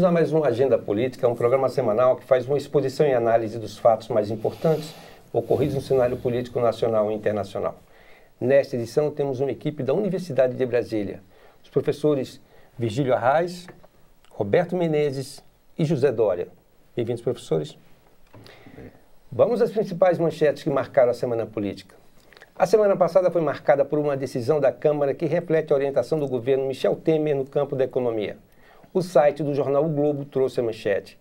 bem-vindos a mais um Agenda Política, um programa semanal que faz uma exposição e análise dos fatos mais importantes ocorridos no cenário político nacional e internacional. Nesta edição, temos uma equipe da Universidade de Brasília, os professores Virgílio Arraes, Roberto Menezes e José Dória. Bem-vindos, professores. Vamos às principais manchetes que marcaram a semana política. A semana passada foi marcada por uma decisão da Câmara que reflete a orientação do governo Michel Temer no campo da economia. O site do jornal o Globo trouxe a manchete.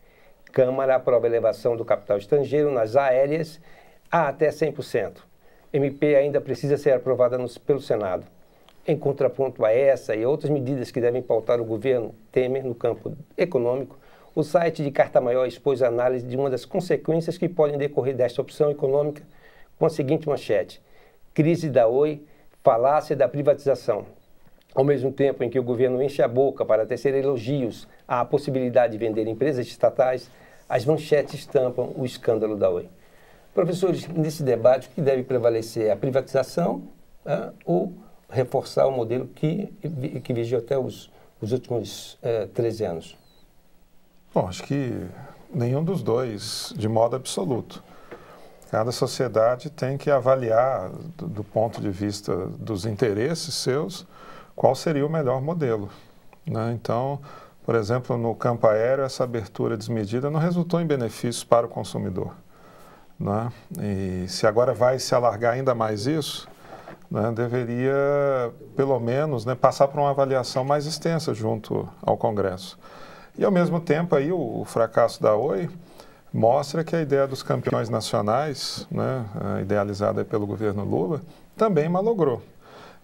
Câmara aprova elevação do capital estrangeiro nas aéreas a até 100%. MP ainda precisa ser aprovada no, pelo Senado. Em contraponto a essa e outras medidas que devem pautar o governo Temer no campo econômico, o site de Carta Maior expôs a análise de uma das consequências que podem decorrer desta opção econômica com a seguinte manchete: Crise da Oi, falácia da privatização ao mesmo tempo em que o governo enche a boca para tecer elogios à possibilidade de vender empresas estatais, as manchetes tampam o escândalo da Oi. Professores, nesse debate, o que deve prevalecer é a privatização ou reforçar o modelo que, que vigiou até os, os últimos eh, 13 anos? Bom, acho que nenhum dos dois, de modo absoluto. Cada sociedade tem que avaliar, do, do ponto de vista dos interesses seus, qual seria o melhor modelo. Né? Então, por exemplo, no campo aéreo, essa abertura desmedida não resultou em benefícios para o consumidor. Né? E se agora vai se alargar ainda mais isso, né, deveria, pelo menos, né, passar por uma avaliação mais extensa junto ao Congresso. E, ao mesmo tempo, aí, o, o fracasso da OI mostra que a ideia dos campeões nacionais, né, eh, idealizada pelo governo Lula, também malogrou.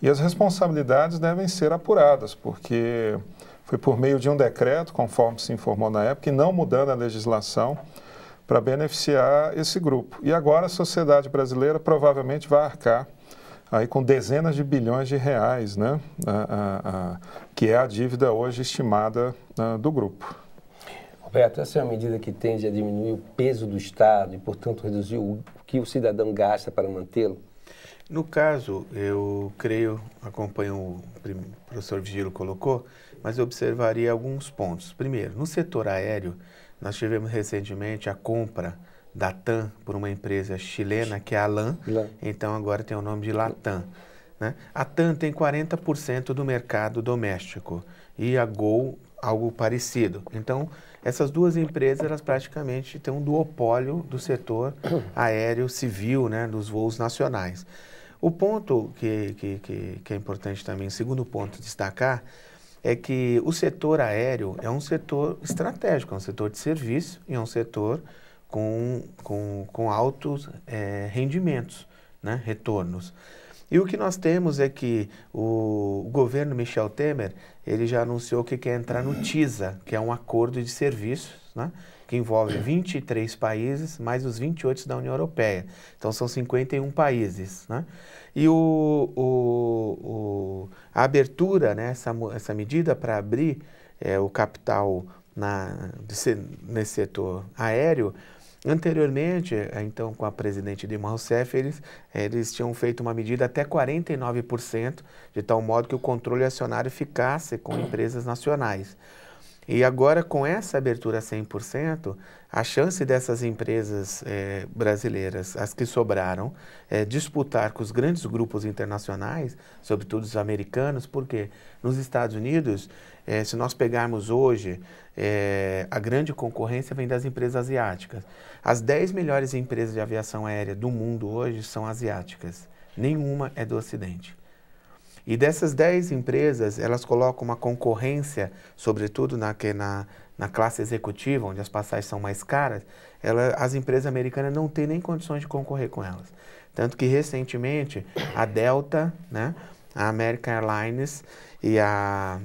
E as responsabilidades devem ser apuradas, porque foi por meio de um decreto, conforme se informou na época, e não mudando a legislação para beneficiar esse grupo. E agora a sociedade brasileira provavelmente vai arcar aí com dezenas de bilhões de reais, né? Ah, ah, ah, que é a dívida hoje estimada ah, do grupo. Roberto, essa é uma medida que tende a diminuir o peso do Estado e, portanto, reduzir o que o cidadão gasta para mantê-lo? No caso, eu creio, acompanho o professor Vigilo colocou, mas eu observaria alguns pontos. Primeiro, no setor aéreo, nós tivemos recentemente a compra da TAM por uma empresa chilena que é a LAN, então agora tem o nome de Latam. Né? A TAM tem 40% do mercado doméstico e a Gol algo parecido. Então, essas duas empresas, elas praticamente têm um duopólio do setor aéreo civil, né, dos voos nacionais. O ponto que, que, que, que é importante também, segundo ponto destacar, é que o setor aéreo é um setor estratégico, é um setor de serviço e é um setor com, com, com altos é, rendimentos, né, retornos. E o que nós temos é que o, o governo Michel Temer, ele já anunciou que quer entrar no TISA, que é um acordo de serviços, né, que envolve 23 países, mais os 28 da União Europeia. Então são 51 países. Né? E o, o, o a abertura, né, essa, essa medida para abrir é, o capital na, nesse setor aéreo, Anteriormente, é, então com a presidente Dilma Rousseff, eles, é, eles tinham feito uma medida até 49%, de tal modo que o controle acionário ficasse com empresas nacionais. E agora, com essa abertura 100%, a chance dessas empresas é, brasileiras, as que sobraram, é, disputar com os grandes grupos internacionais, sobretudo os americanos, porque nos Estados Unidos, é, se nós pegarmos hoje, a grande concorrência vem das empresas asiáticas. As 10 melhores empresas de aviação aérea do mundo hoje são asiáticas, nenhuma é do Ocidente. E dessas 10 empresas, elas colocam uma concorrência, sobretudo na, que, na, na classe executiva, onde as passagens são mais caras, ela, as empresas americanas não têm nem condições de concorrer com elas. Tanto que recentemente a Delta, né, a American Airlines e a,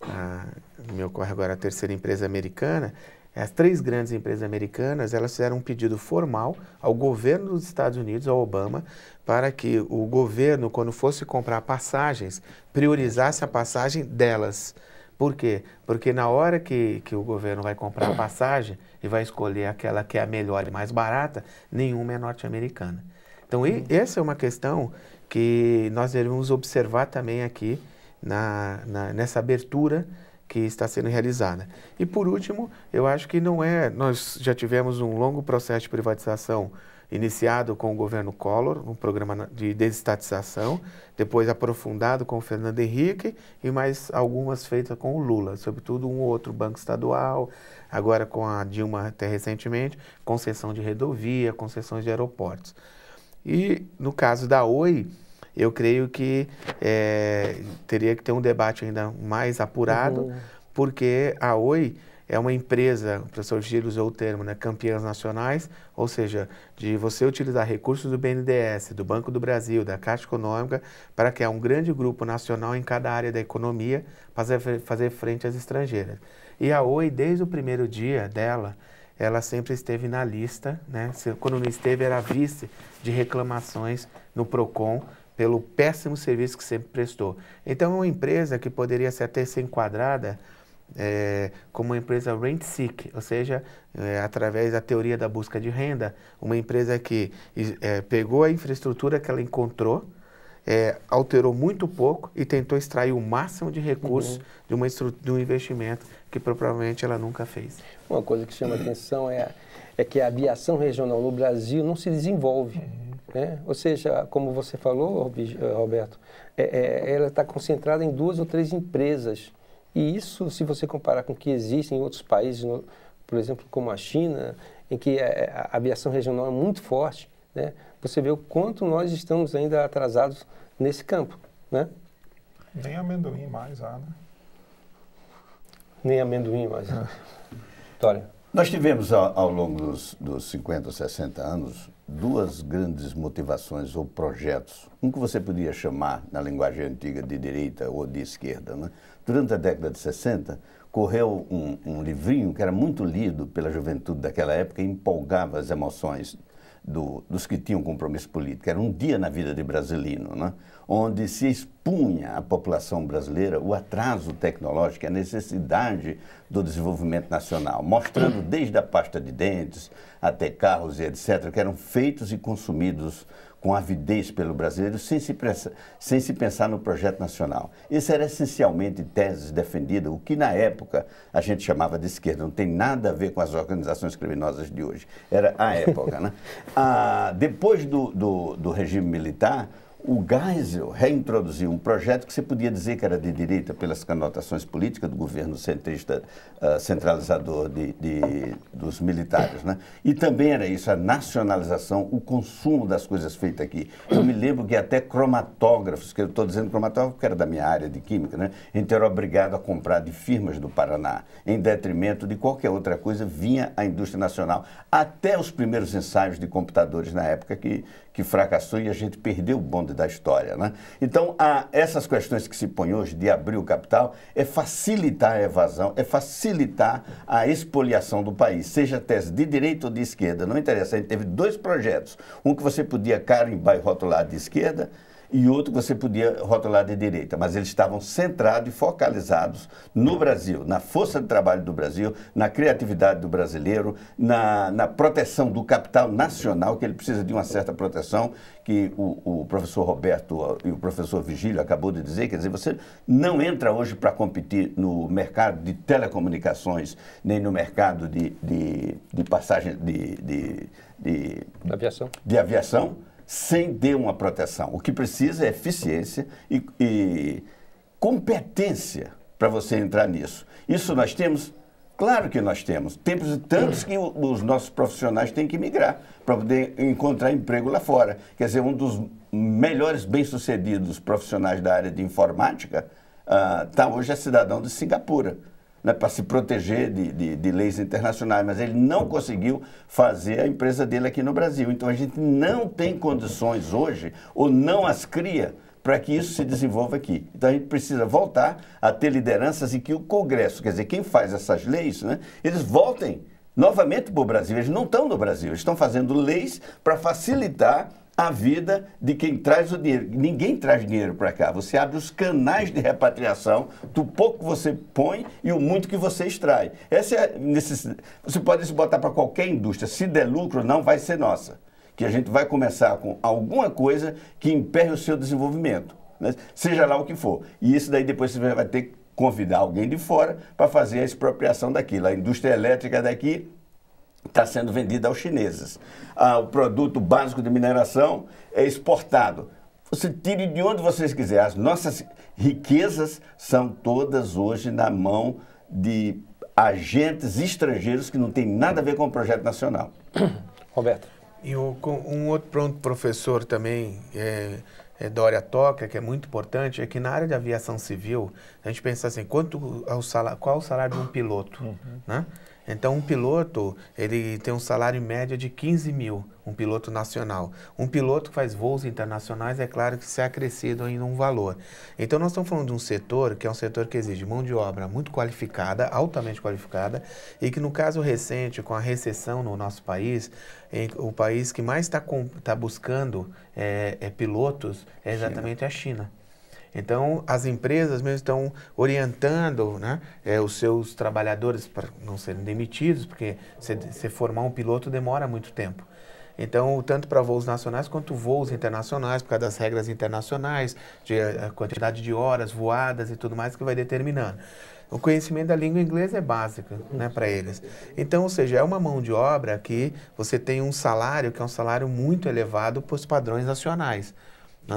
a me ocorre agora a terceira empresa americana, as três grandes empresas americanas, elas fizeram um pedido formal ao governo dos Estados Unidos, ao Obama, para que o governo, quando fosse comprar passagens, priorizasse a passagem delas. Por quê? Porque na hora que, que o governo vai comprar a passagem e vai escolher aquela que é a melhor e mais barata, nenhuma é norte-americana. Então, e, uhum. essa é uma questão que nós devemos observar também aqui na, na, nessa abertura que está sendo realizada. E por último, eu acho que não é. Nós já tivemos um longo processo de privatização iniciado com o governo Collor, um programa de desestatização, depois aprofundado com o Fernando Henrique e mais algumas feitas com o Lula, sobretudo um outro banco estadual, agora com a Dilma até recentemente, concessão de rodovia, concessões de aeroportos. E no caso da Oi, eu creio que é, teria que ter um debate ainda mais apurado, uhum. porque a Oi é uma empresa, o professor Giro usou o termo, né, campeãs nacionais, ou seja, de você utilizar recursos do BNDES, do Banco do Brasil, da Caixa Econômica, para criar um grande grupo nacional em cada área da economia, fazer, fazer frente às estrangeiras. E a Oi, desde o primeiro dia dela, ela sempre esteve na lista, né? quando não esteve, era vice de reclamações no PROCON, pelo péssimo serviço que sempre prestou. Então, é uma empresa que poderia ser até ser enquadrada é, como uma empresa rent-seek, ou seja, é, através da teoria da busca de renda, uma empresa que é, pegou a infraestrutura que ela encontrou, alterou muito pouco e tentou extrair o máximo de recursos uhum. de, uma de um investimento que provavelmente ela nunca fez. Uma coisa que chama atenção é, é que a aviação regional no Brasil não se desenvolve. Uhum. Né? Ou seja, como você falou, Roberto, é, é, ela está concentrada em duas ou três empresas e isso, se você comparar com o que existe em outros países, no, por exemplo, como a China, em que a, é, é, a aviação regional é muito forte, né? você vê o quanto nós estamos ainda atrasados nesse campo. Né? Nem amendoim mais há, né? Nem amendoim mais há. Vitória. Nós tivemos, ao, ao longo dos, dos 50, 60 anos, duas grandes motivações ou projetos. Um que você podia chamar, na linguagem antiga, de direita ou de esquerda, né? durante a década de 60, correu um, um, livrinho que era muito lido pela juventude daquela época e empolgava as emoções do, dos que tinham compromisso político. Era um dia na vida de brasileiro, né? onde se expunha à população brasileira o atraso tecnológico, a necessidade do desenvolvimento nacional, mostrando desde a pasta de dentes até carros e etc., que eram feitos e consumidos com avidez pelo brasileiro, sem se, sem se pensar no projeto nacional. Isso era essencialmente tese defendida, o que na época a gente chamava de esquerda, não tem nada a ver com as organizações criminosas de hoje. Era a época, né? Ah, depois do, do, do regime militar, o Geisel reintroduziu um projeto que você podia dizer que era de direita pelas conotações políticas do governo centrista uh, centralizador de, de, dos militares. Né? E também era isso, a nacionalização, o consumo das coisas feitas aqui. Eu me lembro que até cromatógrafos, que eu estou dizendo cromatógrafo porque era da minha área de química, né? a gente era obrigado a comprar de firmas do Paraná, em detrimento de qualquer outra coisa, vinha a indústria nacional. Até os primeiros ensaios de computadores na época que, que fracassou e a gente perdeu o bonde da história. Né? Então, há essas questões que se põem hoje de abrir o capital é facilitar a evasão, é facilitar a expoliação do país, seja tese de direita ou de esquerda, não interessa. A gente teve dois projetos, um que você podia carimbar e rotular de esquerda, e outro que você podia rotular de direita, mas eles estavam centrados e focalizados no Brasil, na força de trabalho do Brasil, na criatividade do brasileiro, na, na proteção do capital nacional, que ele precisa de uma certa proteção, que o, o professor Roberto e o professor Vigílio acabou de dizer, quer dizer, você não entra hoje para competir no mercado de telecomunicações, nem no mercado de, de, de passagem de, de, de, de aviação. De aviação sem ter uma proteção. O que precisa é eficiência e, e competência para você entrar nisso. Isso nós temos? Claro que nós temos. Tempos e tantos que os nossos profissionais têm que migrar para poder encontrar emprego lá fora. Quer dizer, um dos melhores bem-sucedidos profissionais da área de informática está ah, uh, hoje é cidadão de Singapura né, para se proteger de, de, de, leis internacionais, mas ele não conseguiu fazer a empresa dele aqui no Brasil. Então a gente não tem condições hoje, ou não as cria, para que isso se desenvolva aqui. Então a gente precisa voltar a ter lideranças e que o Congresso, quer dizer, quem faz essas leis, né, eles voltem novamente para o Brasil. Eles não estão no Brasil, eles estão fazendo leis para facilitar a vida de quem traz o dinheiro. Ninguém traz dinheiro para cá. Você abre os canais de repatriação do pouco que você põe e o muito que você extrai. Essa é Você pode se botar para qualquer indústria. Se der lucro, não vai ser nossa. Que a gente vai começar com alguma coisa que emperre o seu desenvolvimento. Né? Seja lá o que for. E isso daí depois você vai ter que convidar alguém de fora para fazer a expropriação daquilo. A indústria elétrica daqui está sendo vendida aos chineses. Ah, o produto básico de mineração é exportado. Você tire de onde vocês quiserem. As nossas riquezas são todas hoje na mão de agentes estrangeiros que não tem nada a ver com o projeto nacional. Roberto. E o, um outro pronto professor também, é, é Dória Toca, que é muito importante, é que na área de aviação civil, a gente pensa assim, quanto ao salário, qual o salário de um piloto, uhum. né? Então, um piloto, ele tem um salário médio de 15 mil, um piloto nacional. Um piloto que faz voos internacionais, é claro que se é acrescido ainda um valor. Então, nós estamos falando de um setor que é um setor que exige mão de obra muito qualificada, altamente qualificada, e que no caso recente, com a recessão no nosso país, em, o país que mais está tá buscando é, é, pilotos é exatamente China. a China. Então, as empresas mesmo estão orientando né, é, os seus trabalhadores para não serem demitidos, porque você formar um piloto demora muito tempo. Então, tanto para voos nacionais quanto voos internacionais, por causa das regras internacionais, de, eh, a quantidade de horas voadas e tudo mais que vai determinando. O conhecimento da língua inglesa é básico né, para eles. Então, ou seja, é uma mão de obra que você tem um salário que é um salário muito elevado para os padrões nacionais.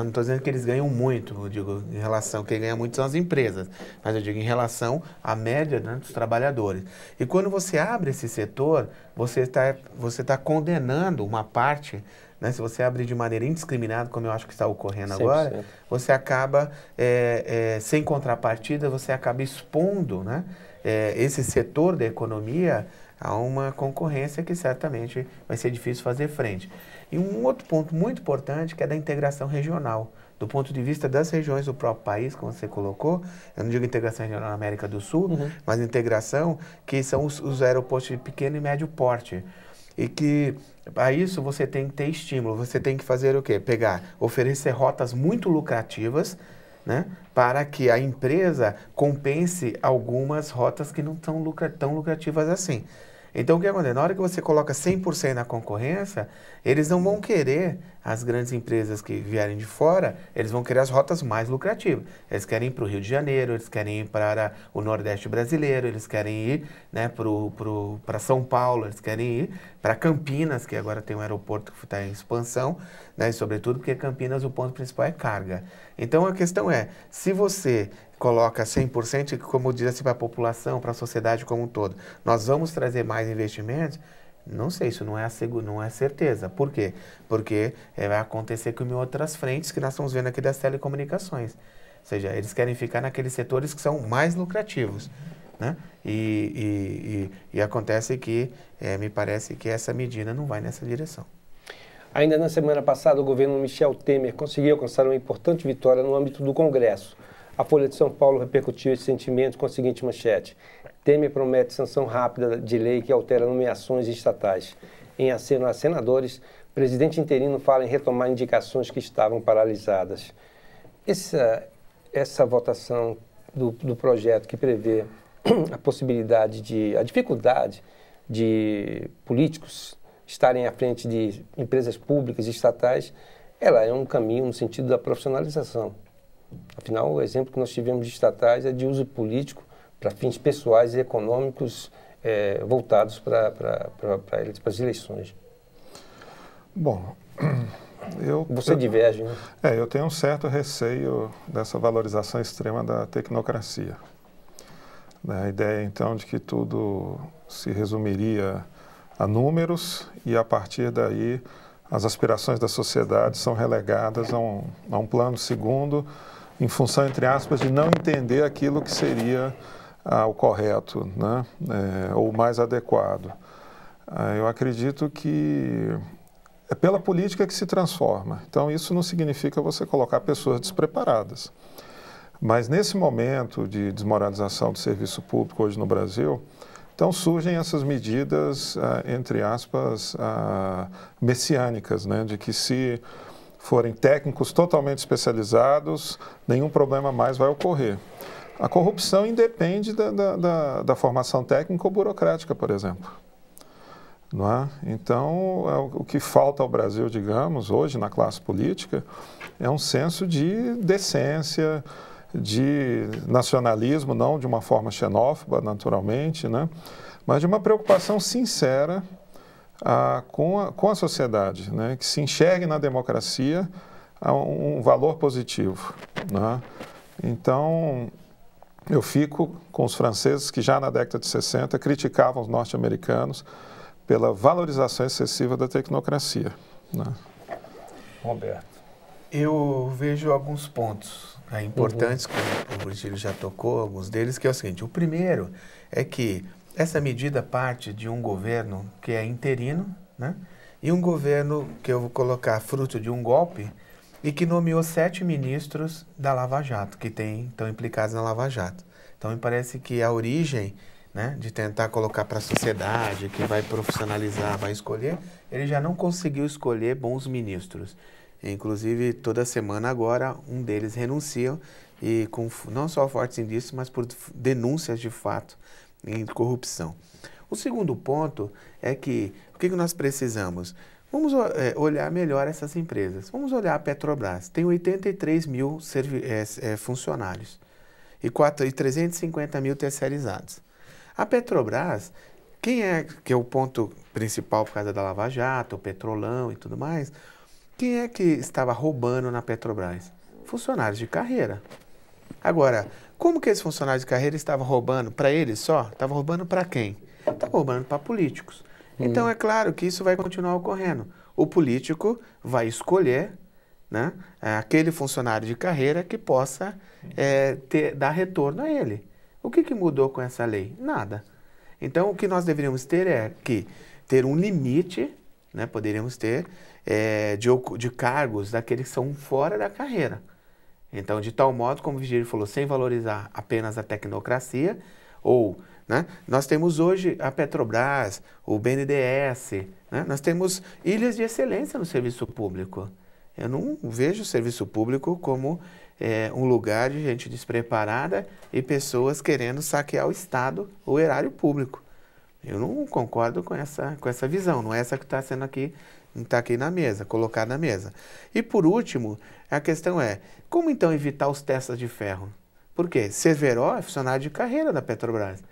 Não estou dizendo que eles ganham muito, eu digo, em relação, quem ganha muito são as empresas, mas eu digo em relação à média né, dos trabalhadores. E quando você abre esse setor, você está você tá condenando uma parte, né, se você abre de maneira indiscriminada, como eu acho que está ocorrendo 100%. agora, você acaba, é, é, sem contrapartida, você acaba expondo né, é, esse setor da economia a uma concorrência que certamente vai ser difícil fazer frente. E um outro ponto muito importante que é da integração regional. Do ponto de vista das regiões do próprio país, como você colocou, eu não digo integração regional na América do Sul, uhum. mas integração que são os, os aeroportos de pequeno e médio porte. E que para isso você tem que ter estímulo, você tem que fazer o quê? Pegar, oferecer rotas muito lucrativas, né? Para que a empresa compense algumas rotas que não são lucra tão lucrativas assim. Então, o que acontece? Na hora que você coloca 100% na concorrência, eles não vão querer, as grandes empresas que vierem de fora, eles vão querer as rotas mais lucrativas. Eles querem ir para o Rio de Janeiro, eles querem ir para o Nordeste brasileiro, eles querem ir né, para São Paulo, eles querem ir para Campinas, que agora tem um aeroporto que está em expansão, né, e sobretudo porque Campinas o ponto principal é carga. Então, a questão é, se você coloca 100%, como diz assim para a população, para a sociedade como um todo, nós vamos trazer mais investimentos, não sei, isso não é, seguro, não é certeza. Por quê? Porque é, vai acontecer com outras frentes que nós estamos vendo aqui das telecomunicações. Ou seja, eles querem ficar naqueles setores que são mais lucrativos. Né? E, e, e, e acontece que, é, me parece que essa medida não vai nessa direção. Ainda na semana passada, o governo Michel Temer conseguiu alcançar uma importante vitória no âmbito do Congresso. A Folha de São Paulo repercutiu esse sentimento com a seguinte manchete: Temer promete sanção rápida de lei que altera nomeações estatais. Em aceno a senadores, presidente interino fala em retomar indicações que estavam paralisadas. Essa, essa votação do, do projeto que prevê a possibilidade de. a dificuldade de políticos estarem à frente de empresas públicas e estatais, ela é um caminho no sentido da profissionalização. Afinal, o exemplo que nós tivemos de estatais é de uso político para fins pessoais e econômicos é, voltados para, para, para, para as eleições. Bom, eu, Você diverge, né? É, eu tenho um certo receio dessa valorização extrema da tecnocracia. Né, a ideia, então, de que tudo se resumiria a números e, a partir daí, as aspirações da sociedade são relegadas a um, a um plano segundo em função, entre aspas, de não entender aquilo que seria ah, o correto, né? É, ou mais adequado. Ah, eu acredito que é pela política que se transforma. Então, isso não significa você colocar pessoas despreparadas. Mas nesse momento de desmoralização do serviço público hoje no Brasil, então surgem essas medidas, ah, entre aspas, ah, messiânicas, né? de que se forem técnicos totalmente especializados, nenhum problema mais vai ocorrer. A corrupção independe da, da, da, da formação técnica ou burocrática, por exemplo. Não é? Então, é o que falta ao Brasil, digamos, hoje na classe política, é um senso de decência, de nacionalismo, não de uma forma xenófoba, naturalmente, né? mas de uma preocupação sincera com, a, com a sociedade, né? que se enxergue na democracia um valor positivo. Né? Então, eu fico com os franceses que já na década de 60 criticavam os norte-americanos pela valorização excessiva da tecnocracia. Né? Roberto. Eu vejo alguns pontos né, importantes, uhum. que o Virgílio já tocou, alguns deles, que é o seguinte: o primeiro é que essa medida parte de um governo que é interino, né? E um governo que eu vou colocar fruto de um golpe e que nomeou sete ministros da Lava Jato, que tem, estão implicados na Lava Jato. Então me parece que a origem né, de tentar colocar para a sociedade, que vai profissionalizar, vai escolher, ele já não conseguiu escolher bons ministros. Inclusive, toda semana agora, um deles renuncia, e com não só fortes indícios, mas por denúncias de fato né, em corrupção. O segundo ponto é que o que, nós precisamos? Vamos é, olhar melhor essas empresas. Vamos olhar a Petrobras. Tem 83 mil é, é, funcionários e, 4, e 350 mil terceirizados. A Petrobras, quem é que é o ponto principal por causa da Lava Jato, o Petrolão e tudo mais? Quem é que estava roubando na Petrobras? Funcionários de carreira. Agora, como que esses funcionários de carreira estavam roubando para eles só? Estavam roubando para quem? Estavam roubando para políticos. Hum. Então é claro que isso vai continuar ocorrendo. O político vai escolher né, é, aquele funcionário de carreira que possa é, ter, dar retorno a ele. O que, que mudou com essa lei? Nada. Então o que nós deveríamos ter é que ter um limite, né, poderíamos ter, é, de, de cargos daqueles que são fora da carreira. Então, de tal modo, como o falou, sem valorizar apenas a tecnocracia, ou né, nós temos hoje a Petrobras, o BNDES, né, nós temos ilhas de excelência no serviço público. Eu não vejo o serviço público como é, um lugar de gente despreparada e pessoas querendo saquear o Estado, o erário público. Eu não concordo com essa, com essa visão, não é essa que está sendo aqui está aqui na mesa, colocar na mesa. E por último, a questão é, como então evitar os testes de ferro? Por quê? Severo é funcionário de carreira da Petrobras.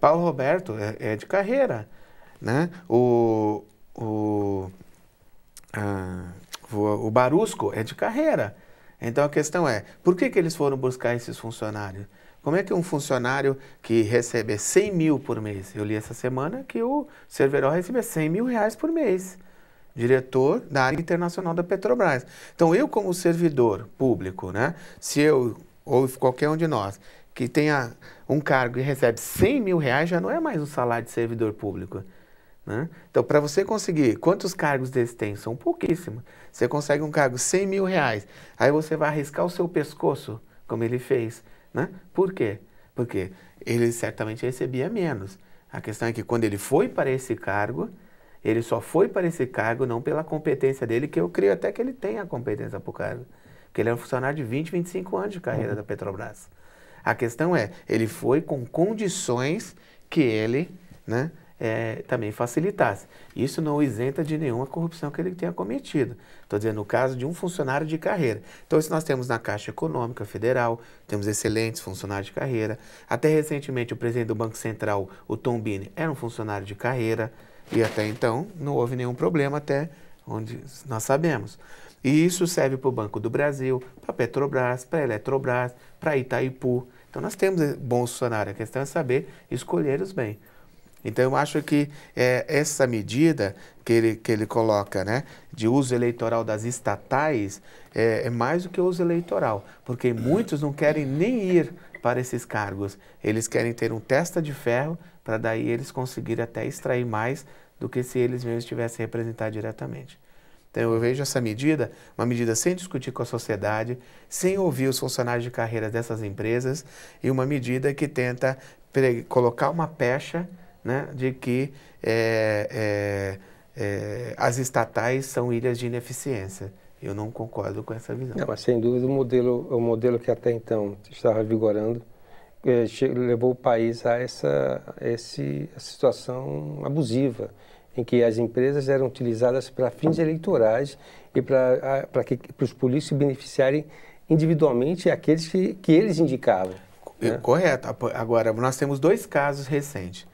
Paulo Roberto é, é de carreira. Né? O, o, ah, o, o Barusco é de carreira. Então a questão é, por que, que eles foram buscar esses funcionários? Como é que um funcionário que recebe 100 mil por mês, eu li essa semana que o Cerveró recebe 100 mil reais por mês diretor da área internacional da Petrobras. Então, eu como servidor público, né, se eu, ou qualquer um de nós, que tenha um cargo e recebe 100 mil reais, já não é mais um salário de servidor público. Né? Então, para você conseguir, quantos cargos desses tem? São pouquíssimos. Você consegue um cargo 100 mil reais, aí você vai arriscar o seu pescoço, como ele fez. Né? Por quê? Porque ele certamente recebia menos. A questão é que quando ele foi para esse cargo, ele só foi para esse cargo não pela competência dele, que eu creio até que ele tem a competência para o cargo. Porque ele é um funcionário de 20, 25 anos de carreira uhum. da Petrobras. A questão é, ele foi com condições que ele né, é, também facilitasse. Isso não isenta de nenhuma corrupção que ele tenha cometido. Estou dizendo, no caso de um funcionário de carreira. Então, isso nós temos na Caixa Econômica Federal, temos excelentes funcionários de carreira. Até recentemente, o presidente do Banco Central, o Tom Bini, era um funcionário de carreira. E até então não houve nenhum problema, até onde nós sabemos. E isso serve para o Banco do Brasil, para a Petrobras, para a Eletrobras, para Itaipu. Então nós temos eh, bons funcionários, a questão é saber escolher os bem. Então eu acho que é, essa medida que ele, que ele coloca né, de uso eleitoral das estatais é, é mais do que uso eleitoral, porque muitos não querem nem ir para esses cargos. Eles querem ter um testa de ferro para daí eles conseguirem até extrair mais do que se eles mesmos tivessem representado diretamente. Então eu vejo essa medida, uma medida sem discutir com a sociedade, sem ouvir os funcionários de carreira dessas empresas e uma medida que tenta colocar uma pecha né, de que é, é, é, as estatais são ilhas de ineficiência. Eu não concordo com essa visão. Não, mas sem dúvida o modelo, o modelo que até então estava vigorando eh, levou o país a essa, esse, a situação abusiva, em que as empresas eram utilizadas para fins eleitorais e para os políticos se beneficiarem individualmente aqueles que, que eles indicavam. É, né? Correto. Agora, nós temos dois casos recentes.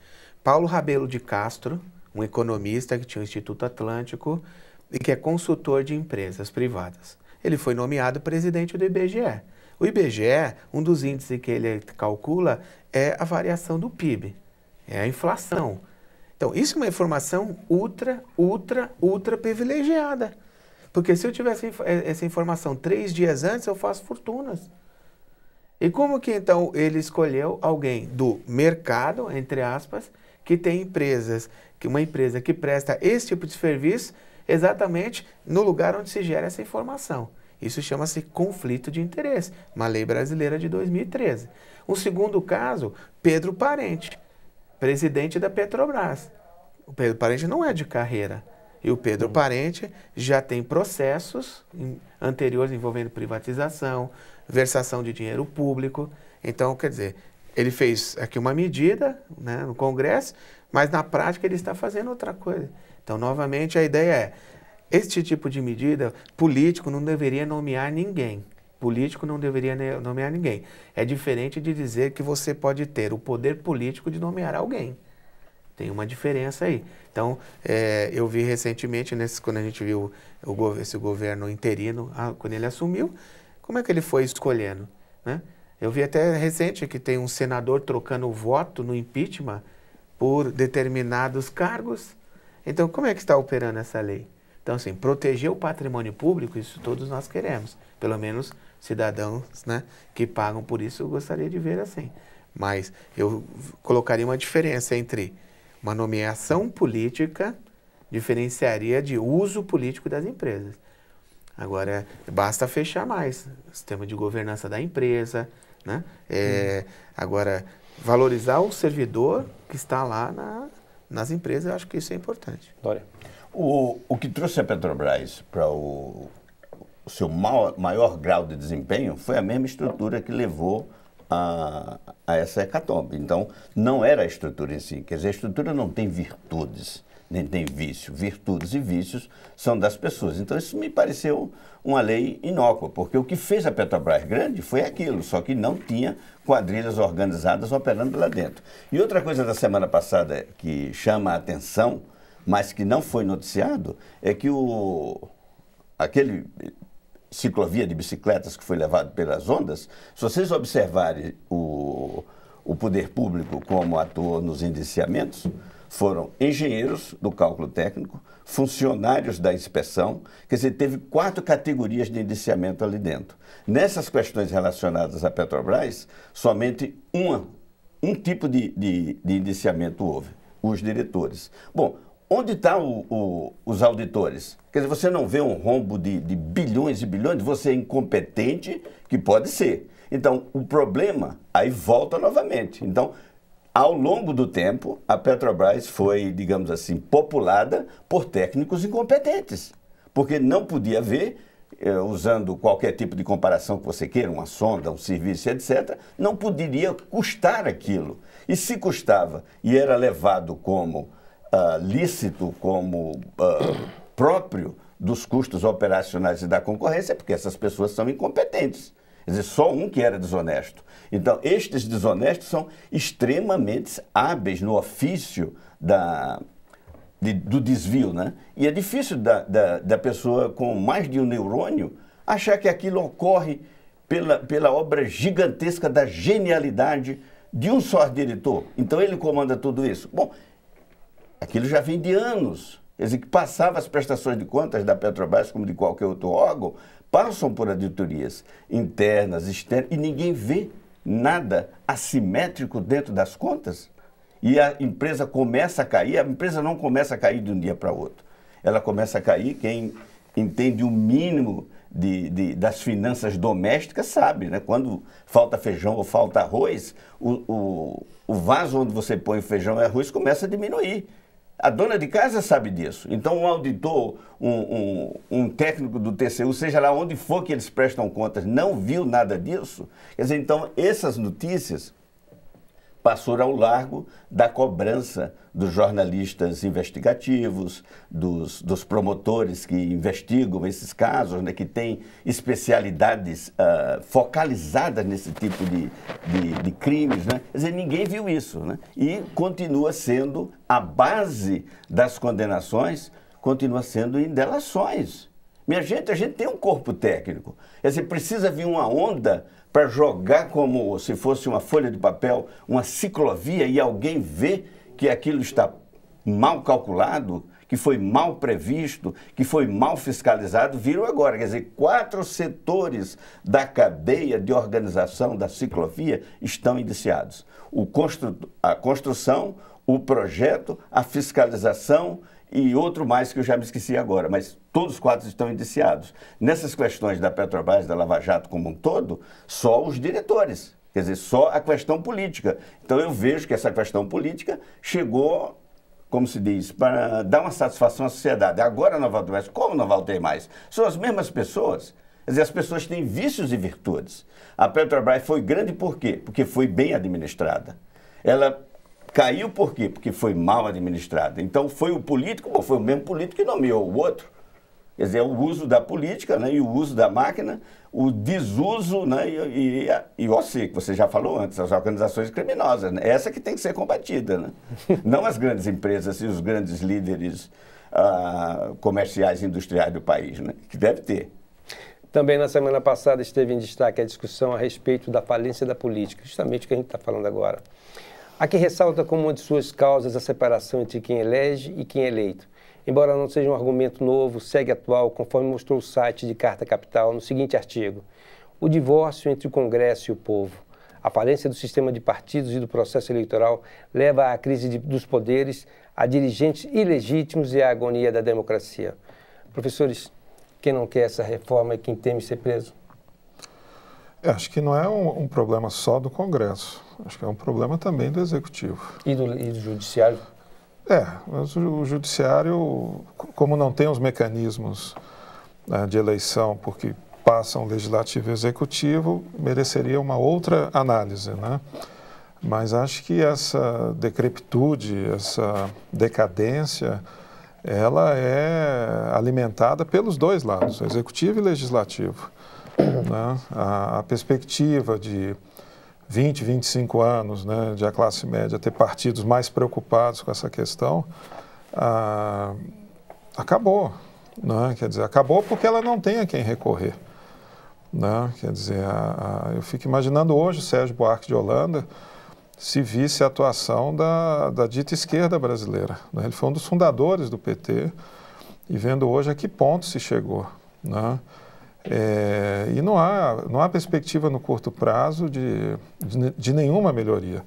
Paulo Rabelo de Castro, um economista que tinha o Instituto Atlântico e que é consultor de empresas privadas. Ele foi nomeado presidente do IBGE. O IBGE, um dos índices que ele calcula é a variação do PIB, é a inflação. Então, isso é uma informação ultra, ultra, ultra privilegiada. Porque se eu tivesse eh, essa informação três dias antes, eu faço fortunas. E como que então ele escolheu alguém do mercado, entre aspas, que tem empresas, que uma empresa que presta esse tipo de serviço exatamente no lugar onde se gera essa informação? Isso chama-se conflito de interesse, uma lei brasileira de 2013. Um segundo caso, Pedro Parente, presidente da Petrobras. O Pedro Parente não é de carreira. E o Pedro Parente já tem processos anteriores envolvendo privatização, versação de dinheiro público. Então, quer dizer, ele fez aqui uma medida né, no Congresso, mas na prática ele está fazendo outra coisa. Então, novamente, a ideia é este tipo de medida, político não deveria nomear ninguém. Político não deveria nomear ninguém. É diferente de dizer que você pode ter o poder político de nomear alguém. Tem uma diferença aí. Então, é, eu vi recentemente, nesse, quando a gente viu o, esse governo interino, quando ele assumiu, como é que ele foi escolhendo? Né? Eu vi até recente que tem um senador trocando voto no impeachment por determinados cargos. Então, como é que está operando essa lei? Então, assim, proteger o patrimônio público, isso todos nós queremos. Pelo menos cidadãos né, que pagam por isso, eu gostaria de ver assim. Mas eu colocaria uma diferença entre uma nomeação política diferenciaria de uso político das empresas. Agora, basta fechar mais. O sistema de governança da empresa, né? É, hum. agora, valorizar o servidor que está lá na, nas empresas, eu acho que isso é importante. Dória. O, o que trouxe a Petrobras para o, o seu maior, maior grau de desempenho foi a mesma estrutura que levou a, a, essa hecatombe. Então, não era a estrutura em si. Quer dizer, a estrutura não tem virtudes, nem tem vício. Virtudes e vícios são das pessoas. Então, isso me pareceu uma lei inócua, porque o que fez a Petrobras grande foi aquilo, só que não tinha quadrilhas organizadas operando lá dentro. E outra coisa da semana passada que chama a atenção mas que não foi noticiado, é que o, aquele ciclovia de bicicletas que foi levado pelas ondas, se vocês observarem o, o poder público como atuou nos indiciamentos, foram engenheiros do cálculo técnico, funcionários da inspeção, quer dizer, teve quatro categorias de indiciamento ali dentro. Nessas questões relacionadas à Petrobras, somente uma, um tipo de, de, de indiciamento houve, os diretores. Bom, onde estão tá os auditores? Quer dizer, você não vê um rombo de, de bilhões e bilhões, você é incompetente, que pode ser. Então, o problema aí volta novamente. Então, ao longo do tempo, a Petrobras foi, digamos assim, populada por técnicos incompetentes, porque não podia ver, eh, usando qualquer tipo de comparação que você queira, uma sonda, um serviço, etc., não poderia custar aquilo. E se custava e era levado como uh, lícito, como uh, próprio dos custos operacionais e da concorrência, porque essas pessoas são incompetentes. Quer dizer, só um que era desonesto. Então, estes desonestos são extremamente hábeis no ofício da, de, do desvio, né? E é difícil da, da, da, pessoa com mais de um neurônio achar que aquilo ocorre pela, pela obra gigantesca da genialidade de um só diretor. Então, ele comanda tudo isso. Bom, Aquilo já vem de anos. Quer dizer, que passava as prestações de contas da Petrobras, como de qualquer outro órgão, passam por auditorias internas, externas, e ninguém vê nada assimétrico dentro das contas. E a empresa começa a cair, a empresa não começa a cair de um dia para outro. Ela começa a cair, quem entende o mínimo de, de, das finanças domésticas sabe, né? Quando falta feijão ou falta arroz, o, o, o vaso onde você põe o feijão e arroz começa a diminuir. A dona de casa sabe disso. Então, um auditor, um, um, um, técnico do TCU, seja lá onde for que eles prestam contas, não viu nada disso. Quer dizer, então, essas notícias passou ao largo da cobrança dos jornalistas investigativos, dos, dos promotores que investigam esses casos, né, que têm especialidades uh, focalizadas nesse tipo de, de, de, crimes. Né? Quer dizer, ninguém viu isso. Né? E continua sendo a base das condenações, continua sendo em delações. Minha gente, a gente tem um corpo técnico. Quer dizer, precisa vir uma onda para jogar como se fosse uma folha de papel, uma ciclovia e alguém vê que aquilo está mal calculado, que foi mal previsto, que foi mal fiscalizado, viram agora. Quer dizer, quatro setores da cadeia de organização da ciclovia estão indiciados: constru... a construção, o projeto, a fiscalização e outro mais que eu já me esqueci agora, mas todos os quatro estão indiciados. Nessas questões da Petrobras, da Lava Jato como um todo, só os diretores, quer dizer, só a questão política. Então eu vejo que essa questão política chegou como se diz, para dar uma satisfação à sociedade. Agora não vai mais. Como não vai mais? São as mesmas pessoas. Quer dizer, as pessoas têm vícios e virtudes. A Petrobras foi grande por quê? Porque foi bem administrada. Ela Caiu por quê? Porque foi mal administrada. Então foi o político, ou foi o mesmo político que nomeou o outro. Quer dizer, é o uso da política né, e o uso da máquina, o desuso né, e, e, e o OC, que você já falou antes, as organizações criminosas. Né? Essa que tem que ser combatida. Né? Não as grandes empresas e os grandes líderes uh, comerciais e industriais do país, né? que deve ter. Também na semana passada esteve em destaque a discussão a respeito da falência da política, justamente o que a gente está falando agora. Aqui ressalta como uma de suas causas a separação entre quem elege e quem é eleito. Embora não seja um argumento novo, segue atual, conforme mostrou o site de Carta Capital no seguinte artigo: O divórcio entre o Congresso e o povo. A falência do sistema de partidos e do processo eleitoral leva à crise de, dos poderes, a dirigentes ilegítimos e à agonia da democracia. Professores, quem não quer essa reforma é quem teme ser preso? Eu acho que não é um, um problema só do Congresso. Acho que é um problema também do executivo. E do, e do judiciário? É, mas o judiciário, como não tem os mecanismos né, de eleição, porque passam legislativo e executivo, mereceria uma outra análise, né? Mas acho que essa decrepitude, essa decadência, ela é alimentada pelos dois lados, executivo e legislativo. Né? A, a perspectiva de 20, 25 anos né, de a classe média ter partidos mais preocupados com essa questão, ah, acabou. Né? Quer dizer, acabou porque ela não tem a quem recorrer. Né? Quer dizer, a, a, eu fico imaginando hoje o Sérgio Buarque de Holanda se visse a atuação da, da dita esquerda brasileira. Né? Ele foi um dos fundadores do PT e vendo hoje a que ponto se chegou. Né? É, e não há, não há perspectiva no curto prazo de, de, de nenhuma melhoria.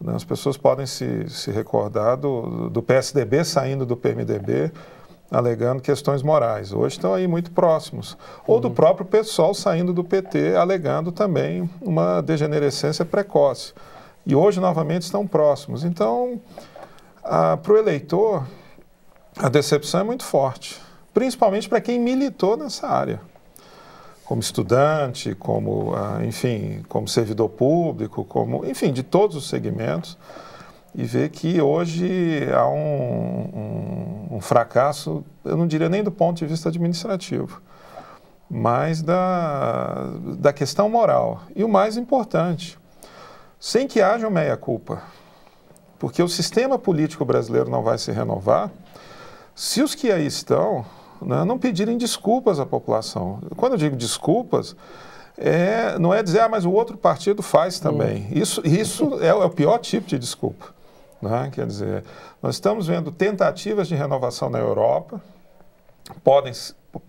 Né? As pessoas podem se, se recordar do, do PSDB saindo do PMDB, alegando questões morais. Hoje estão aí muito próximos. Ou uhum. do próprio pessoal saindo do PT, alegando também uma degenerescência precoce. E hoje, novamente, estão próximos. Então, para o eleitor, a decepção é muito forte, principalmente para quem militou nessa área como estudante, como, ah, enfim, como servidor público, como, enfim, de todos os segmentos, e ver que hoje há um, um, um fracasso, eu não diria nem do ponto de vista administrativo, mas da, da questão moral. E o mais importante, sem que haja uma meia-culpa, porque o sistema político brasileiro não vai se renovar se os que aí estão né, não pedirem desculpas à população. Quando eu digo desculpas, é, não é dizer, ah, mas o outro partido faz também. Hum. Isso, isso é, é o pior tipo de desculpa. Né? Quer dizer, nós estamos vendo tentativas de renovação na Europa, podem,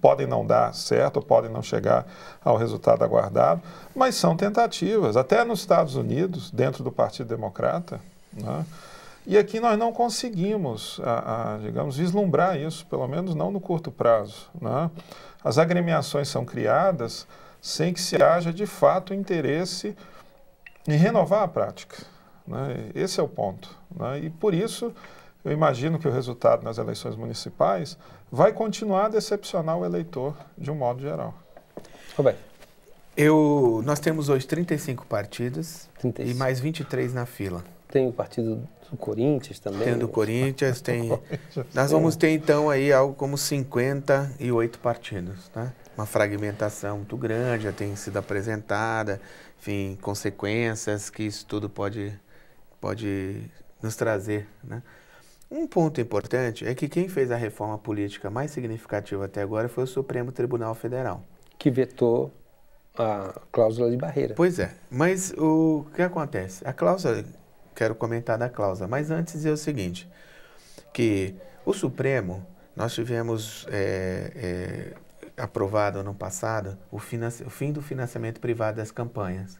podem não dar certo, podem não chegar ao resultado aguardado, mas são tentativas. Até nos Estados Unidos, dentro do Partido Democrata, né? E aqui nós não conseguimos, a, a, digamos, vislumbrar isso, pelo menos não no curto prazo. Né? As agremiações são criadas sem que se haja de fato interesse em renovar a prática. Né? Esse é o ponto. Né? E por isso, eu imagino que o resultado nas eleições municipais vai continuar a decepcionar o eleitor de um modo geral. Roberto. Eu, nós temos hoje 35 partidos 35. e mais 23 na fila. Tem o partido do Corinthians também. Tem do Corinthians, tem. Nós vamos ter então aí algo como 58 partidos, né? Uma fragmentação muito grande, já tem sido apresentada, enfim, consequências que isso tudo pode, pode nos trazer, né? Um ponto importante é que quem fez a reforma política mais significativa até agora foi o Supremo Tribunal Federal. Que vetou a cláusula de barreira. Pois é, mas o que acontece? A cláusula quero comentar da cláusula. Mas antes é o seguinte, que o Supremo, nós tivemos é, é, aprovado ano passado o, o fim do financiamento privado das campanhas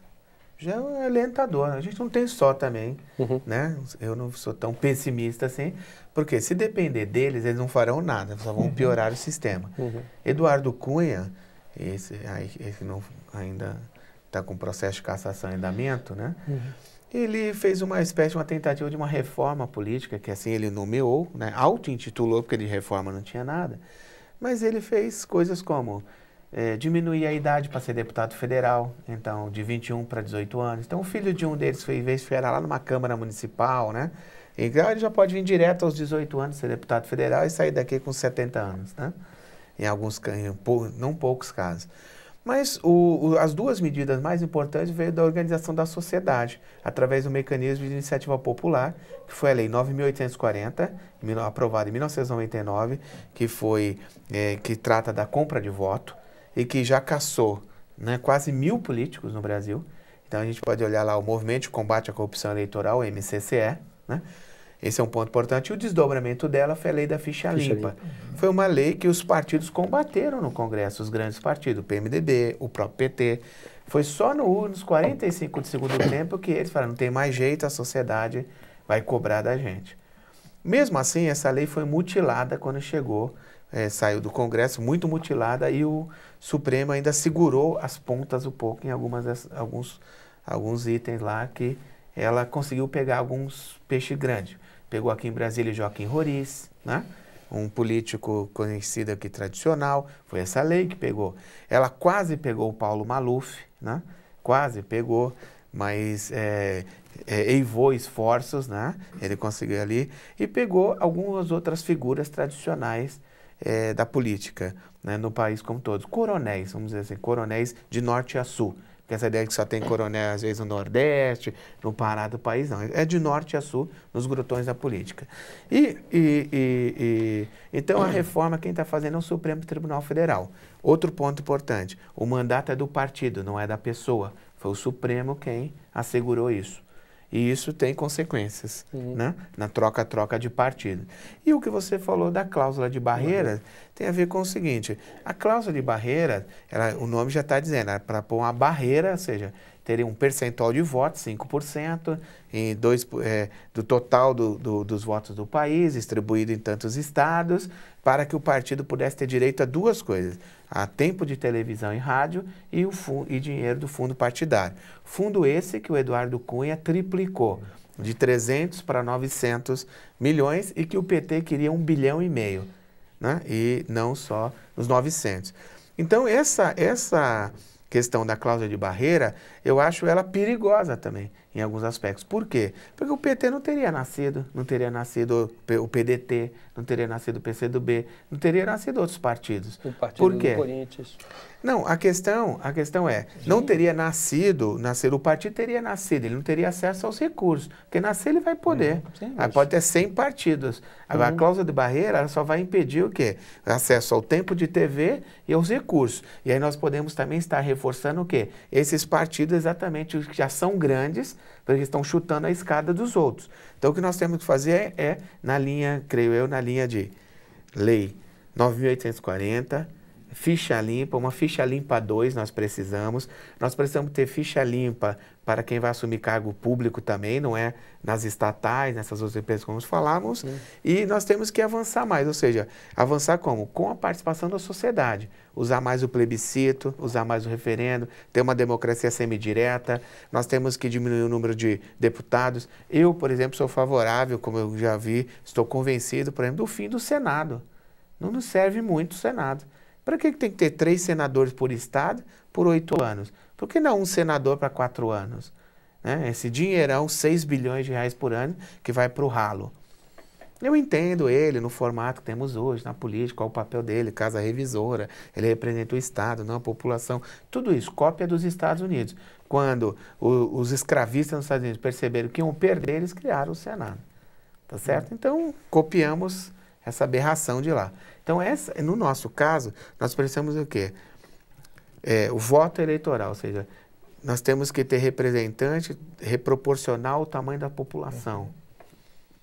já é alentador. A gente não tem só também, uhum. né? Eu não sou tão pessimista assim, porque se depender deles, eles não farão nada, só vão uhum. piorar uhum. o sistema. Uhum. Eduardo Cunha, esse, esse não, ainda está com processo de cassação e andamento, né? Uhum ele fez uma espécie, uma tentativa de uma reforma política, que assim ele nomeou, né, auto-intitulou, porque de reforma não tinha nada, mas ele fez coisas como é, diminuir a idade para ser deputado federal, então de 21 para 18 anos. Então o filho de um deles foi, vez de lá numa Câmara Municipal, né, então ele já pode vir direto aos 18 anos, ser deputado federal e sair daqui com 70 anos, né, em alguns, em não poucos casos. Mas o, o, as duas medidas mais importantes veio da organização da sociedade, através do mecanismo de iniciativa popular, que foi a Lei 9.840, aprovada em 1999, que, foi, é, que trata da compra de voto e que já caçou né, quase mil políticos no Brasil. Então a gente pode olhar lá o Movimento de Combate à Corrupção Eleitoral, MCCE, né? Esse é um ponto importante. o desdobramento dela foi a lei da ficha, ficha limpa. limpa. Uhum. Foi uma lei que os partidos combateram no Congresso, os grandes partidos, o PMDB, o próprio PT. Foi só no, nos 45 de segundo tempo que eles falaram, não tem mais jeito, a sociedade vai cobrar da gente. Mesmo assim, essa lei foi mutilada quando chegou, é, saiu do Congresso, muito mutilada, e o Supremo ainda segurou as pontas um pouco em algumas, alguns, alguns itens lá que ela conseguiu pegar alguns peixes grandes pegou aqui em Brasília Joaquim Roriz, né? um político conhecido aqui tradicional, foi essa lei que pegou. Ela quase pegou o Paulo Maluf, né? quase pegou, mas é, é, eivou esforços, né? ele conseguiu ali, e pegou algumas outras figuras tradicionais é, da política né? no país como todos. Coronéis, vamos dizer assim, coronéis de norte a sul que essa ideia que só tem coronel, às vezes, no Nordeste, no Pará do país, não. É de norte a sul, nos grotões da política. E, e, e, e então, a reforma quem está fazendo é o Supremo Tribunal Federal. Outro ponto importante, o mandato é do partido, não é da pessoa. Foi o Supremo quem assegurou isso. E isso tem consequências uhum. né? na troca-troca de partido. E o que você falou da cláusula de barreira uhum. tem a ver com o seguinte: a cláusula de barreira, ela, o nome já está dizendo, é para pôr uma barreira, ou seja, teria um percentual de votos, 5%, em dois, é, do total do, do, dos votos do país, distribuído em tantos estados, para que o partido pudesse ter direito a duas coisas a tempo de televisão e rádio e, o e dinheiro do fundo partidário. Fundo esse que o Eduardo Cunha triplicou, de 300 para 900 milhões e que o PT queria um bilhão e meio, né? e não só os 900. Então, essa, essa questão da cláusula de barreira, eu acho ela perigosa também em alguns aspectos. Por quê? Porque o PT não teria nascido, não teria nascido o PDT, não teria nascido o PCdoB, não teria nascido outros partidos. O partido Por quê? do Corinthians. Não, a questão, a questão é, Sim. não teria nascido, nascer o partido teria nascido, ele não teria acesso aos recursos, porque nascer ele vai poder. Hum, pode ter 100 partidos. Agora, hum. a cláusula de barreira só vai impedir o quê? Acesso ao tempo de TV e aos recursos. E aí nós podemos também estar reforçando o quê? Esses partidos exatamente os que já são grandes, porque então, eles estão chutando a escada dos outros. Então o que nós temos que fazer é, é na linha, creio eu, na linha de lei 9840 ficha limpa, uma ficha limpa 2 nós precisamos. Nós precisamos ter ficha limpa para quem vai assumir cargo público também, não é nas estatais, nessas outras empresas como falávamos. E nós temos que avançar mais, ou seja, avançar como? Com a participação da sociedade. Usar mais o plebiscito, usar mais o referendo, ter uma democracia semidireta. Nós temos que diminuir o número de deputados. Eu, por exemplo, sou favorável, como eu já vi, estou convencido, por exemplo, do fim do Senado. Não nos serve muito o Senado. Para que, que tem que ter três senadores por estado por oito anos? Por que não um senador para quatro anos? Né? Esse dinheirão, 6 bilhões de reais por ano, que vai para o ralo. Eu entendo ele no formato que temos hoje, na política, qual o papel dele, casa revisora, ele representa o Estado, não a população. Tudo isso, cópia dos Estados Unidos. Quando o, os escravistas nos Estados Unidos perceberam que iam perder, eles criaram o Senado. Tá certo? Uhum. Então, copiamos essa aberração de lá. Então, essa, no nosso caso, nós precisamos o quê? É, o voto eleitoral, ou seja, nós temos que ter representante reproporcional ao tamanho da população. Uhum.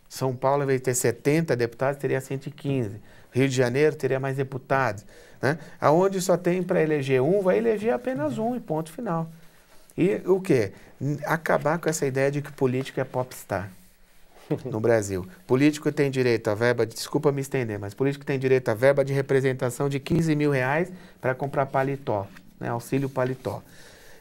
São Paulo, ao invés de ter 70 deputados, teria 115. Rio de Janeiro teria mais deputados. Né? Aonde só tem para eleger um, vai eleger apenas um e ponto final. E o quê? Acabar com essa ideia de que política é popstar no Brasil. Político tem direito à verba, de, desculpa me estender, mas político tem direito à verba de representação de 15 mil reais para comprar paletó, né, auxílio paletó.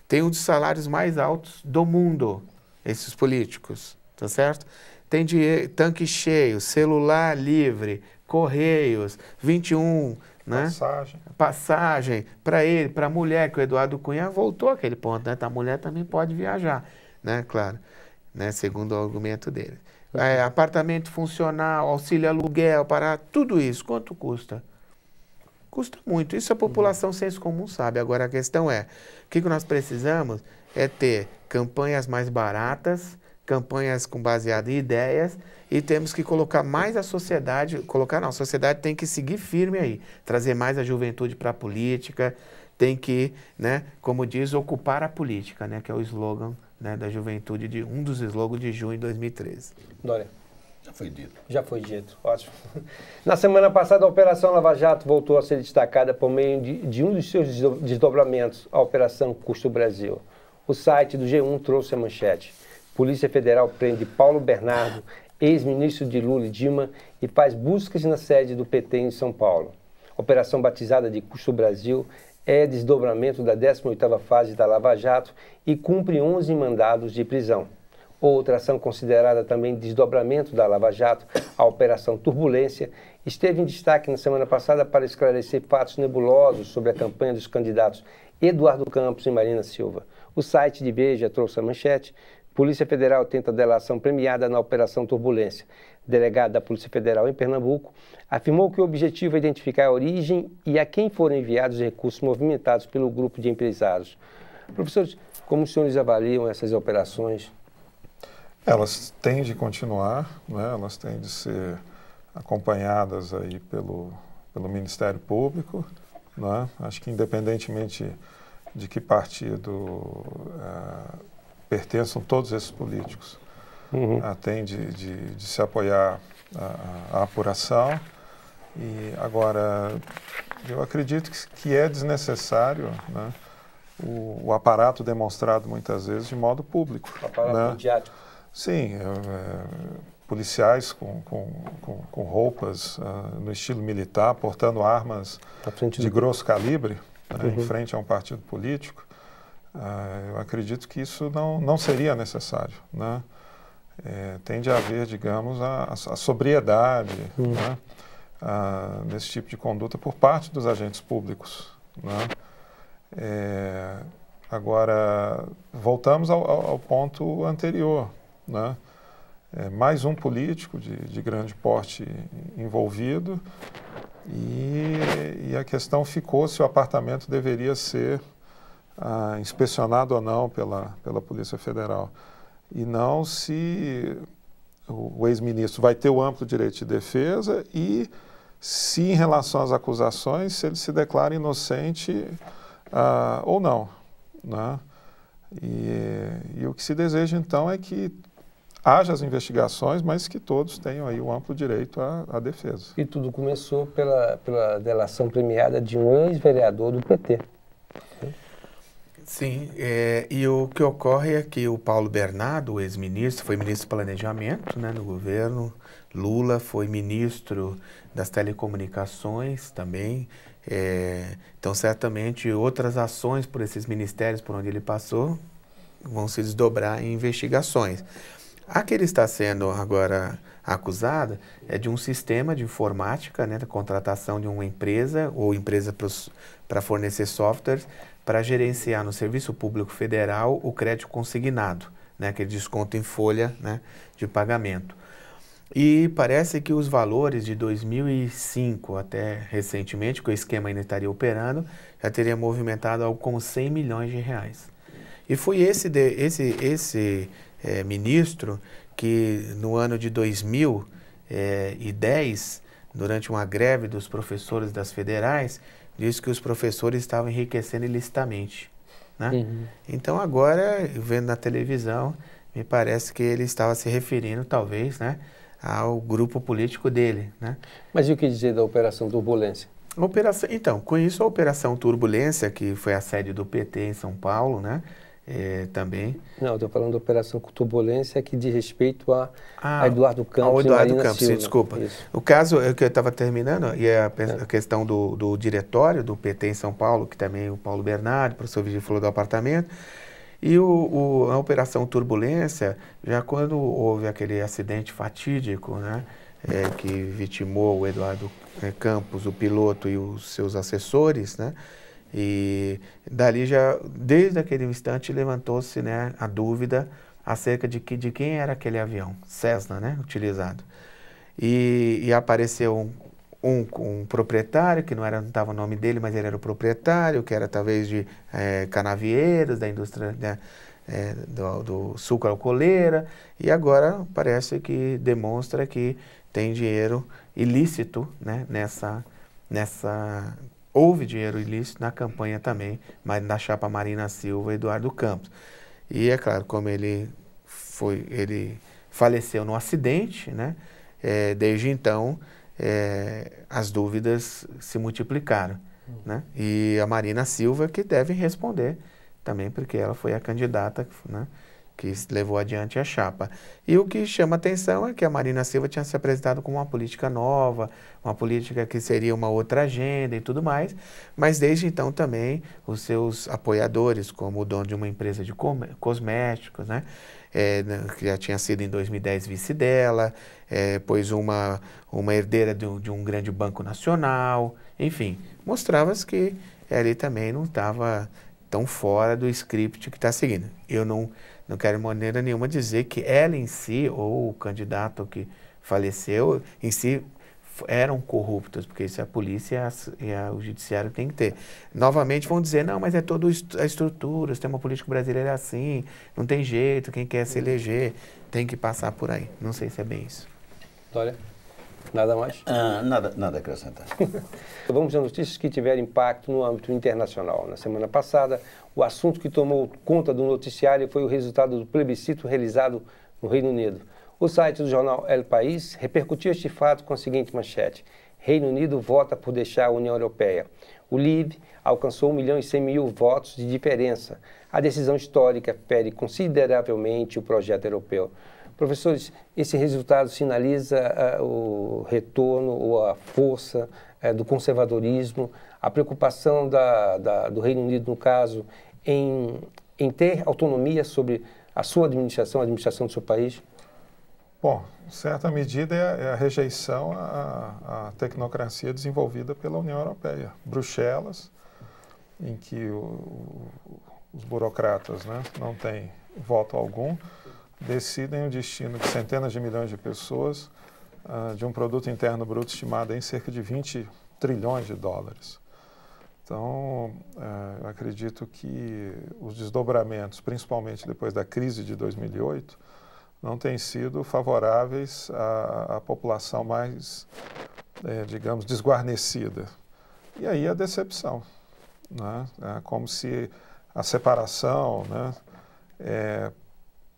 Tem um dos salários mais altos do mundo, esses políticos, tá certo? Tem de tanque cheio, celular livre, correios, 21 né? Passagem. Passagem para ele, para a mulher, que o Eduardo Cunha voltou àquele ponto, né? Tá, a mulher também pode viajar, né? Claro, né? Segundo o argumento dele é, apartamento funcional, auxílio aluguel, para tudo isso, quanto custa? Custa muito. Isso a uhum. população, uhum. senso comum, sabe. Agora a questão é: o que, que nós precisamos é ter campanhas mais baratas, campanhas com baseado em ideias e temos que colocar mais a sociedade, colocar não, a sociedade tem que seguir firme aí, trazer mais a juventude para a política, tem que, né, como diz, ocupar a política, né, que é o slogan né, da juventude, de um dos slogans de junho de 2013. Dória. Já foi dito. Já foi dito, ótimo. Na semana passada, a Operação Lava Jato voltou a ser destacada por meio de, de um dos seus desdobramentos, a Operação Custo Brasil. O site do G1 trouxe a manchete. Polícia Federal prende Paulo Bernardo, ex-ministro de Lula e Dilma, e faz buscas na sede do PT em São Paulo. operação batizada de Custo Brasil é desdobramento da 18ª fase da Lava Jato e cumpre 11 mandados de prisão. Outra ação considerada também desdobramento da Lava Jato, a Operação Turbulência, esteve em destaque na semana passada para esclarecer fatos nebulosos sobre a campanha dos candidatos Eduardo Campos e Marina Silva. O site de Veja trouxe a manchete. Polícia Federal tenta delação premiada na Operação Turbulência. Delegado da Polícia Federal em Pernambuco Afirmou que o objetivo é identificar a origem e a quem foram enviados os recursos movimentados pelo grupo de empresários. Professores, como os senhores avaliam essas operações? Elas têm de continuar, né? elas têm de ser acompanhadas aí pelo, pelo Ministério Público. Né? Acho que independentemente de que partido eh, pertençam todos esses políticos, uhum. Ah, tem de, de, de, se apoiar a, a apuração e agora, eu acredito que é desnecessário né, o, o, aparato demonstrado muitas vezes de modo público. O aparato né? midiático. Sim, é, é policiais com, com, com, com roupas uh, no estilo militar, portando armas tá de do... grosso calibre né, uhum. em frente a um partido político. Uh, eu acredito que isso não, não seria necessário. Né? É, tende a haver, digamos, a, a sobriedade. Uhum. Né? ah, nesse tipo de conduta por parte dos agentes públicos. Né? É, agora, voltamos ao, ao ponto anterior. Né? É, mais um político de, de grande porte envolvido e, e, a questão ficou se o apartamento deveria ser ah, inspecionado ou não pela, pela Polícia Federal e não se o, o ex-ministro vai ter o amplo direito de defesa e se em relação às acusações, se ele se declara inocente uh, ou não. Né? E, e, o que se deseja então é que haja as investigações, mas que todos tenham aí um amplo direito à, à defesa. E tudo começou pela, pela delação premiada de um ex-vereador do PT. Sim, é, e o que ocorre é que o Paulo Bernardo, ex-ministro, foi ministro do Planejamento né, no governo, Lula foi ministro das telecomunicações também. É, então, certamente, outras ações por esses ministérios por onde ele passou vão se desdobrar em investigações. A que ele está sendo agora acusado é de um sistema de informática, né, da contratação de uma empresa ou empresa para fornecer softwares para gerenciar no Serviço Público Federal o crédito consignado, né, aquele desconto em folha né, de pagamento. E parece que os valores de 2005 até recentemente, que o esquema ainda estaria operando, já teria movimentado algo como 100 milhões de reais. E foi esse, de, esse, esse é, ministro que, no ano de 2010, eh, durante uma greve dos professores das federais, disse que os professores estavam enriquecendo ilicitamente. Né? Uhum. Então, agora, vendo na televisão, me parece que ele estava se referindo, talvez, né? ao grupo político dele. Né? Mas e o que dizer da Operação Turbulência? Operação, então, com isso a Operação Turbulência, que foi a sede do PT em São Paulo, né? É, também. Não, estou falando da Operação Turbulência que diz respeito a, ah, a Eduardo Campos. Ao Eduardo Campos, Silva. desculpa. Isso. O caso é que eu estava terminando, e é a, é. a questão do, do diretório do PT em São Paulo, que também o Paulo Bernardo, professor Vigil falou do apartamento. E o, o, a Operação Turbulência, já quando houve aquele acidente fatídico, né, é, que vitimou o Eduardo é, Campos, o piloto e os seus assessores, né, e dali já, desde aquele instante, levantou-se né, a dúvida acerca de, que, de quem era aquele avião, Cessna, né, utilizado. E, e apareceu um um proprietário, que não era não estava o nome dele, mas ele era o proprietário, que era talvez de é, eh, canavieiros, da indústria né, é, do, do suco alcooleira, e agora parece que demonstra que tem dinheiro ilícito né, nessa, nessa... Houve dinheiro ilícito na campanha também, mas na chapa Marina Silva e Eduardo Campos. E é claro, como ele foi, ele faleceu num acidente, né? É, desde então é, as dúvidas se multiplicaram. Uhum. Né? E a Marina Silva que deve responder também, porque ela foi a candidata né, que levou adiante a chapa. E o que chama atenção é que a Marina Silva tinha se apresentado como uma política nova, uma política que seria uma outra agenda e tudo mais, mas desde então também os seus apoiadores, como o dono de uma empresa de cosméticos, né? É, né, que já tinha sido em 2010 vice dela, é, pois uma, uma herdeira de um, de um grande banco nacional, enfim, mostrava-se que ali também não estava tão fora do script que está seguindo. Eu não não quero de maneira nenhuma dizer que ela em si, ou o candidato que faleceu, em si eram corruptos, porque isso é a polícia e, e a, o judiciário tem que ter. Novamente vão dizer, não, mas é toda a estrutura, o sistema político brasileiro é assim, não tem jeito, quem quer se uhum. eleger tem que passar por aí. Não sei se é bem isso. Vitória, nada mais? Ah, nada, nada acrescentar. Vamos a notícias que tiveram impacto no âmbito internacional. Na semana passada, o assunto que tomou conta do noticiário foi o resultado do plebiscito realizado no Reino Unido. O site do jornal El País repercutiu este fato com a seguinte manchete: Reino Unido vota por deixar a União Europeia. O LIVE alcançou 1 milhão e 100 mil votos de diferença. A decisão histórica fere consideravelmente o projeto europeu. Professores, esse resultado sinaliza uh, o retorno ou a força uh, do conservadorismo, a preocupação da, da, do Reino Unido, no caso, em, em ter autonomia sobre a sua administração, a administração do seu país? Bom, certa medida é, é a, rejeição à, à, tecnocracia desenvolvida pela União Europeia. Bruxelas, em que o, os burocratas né, não têm voto algum, decidem o destino de centenas de milhões de pessoas uh, de um produto interno bruto estimado em cerca de 20 trilhões de dólares. Então, eh, eu acredito que os desdobramentos, principalmente depois da crise de 2008, não têm sido favoráveis à, à população mais, é, digamos, desguarnecida. E aí a decepção, né? É como se a separação né, é,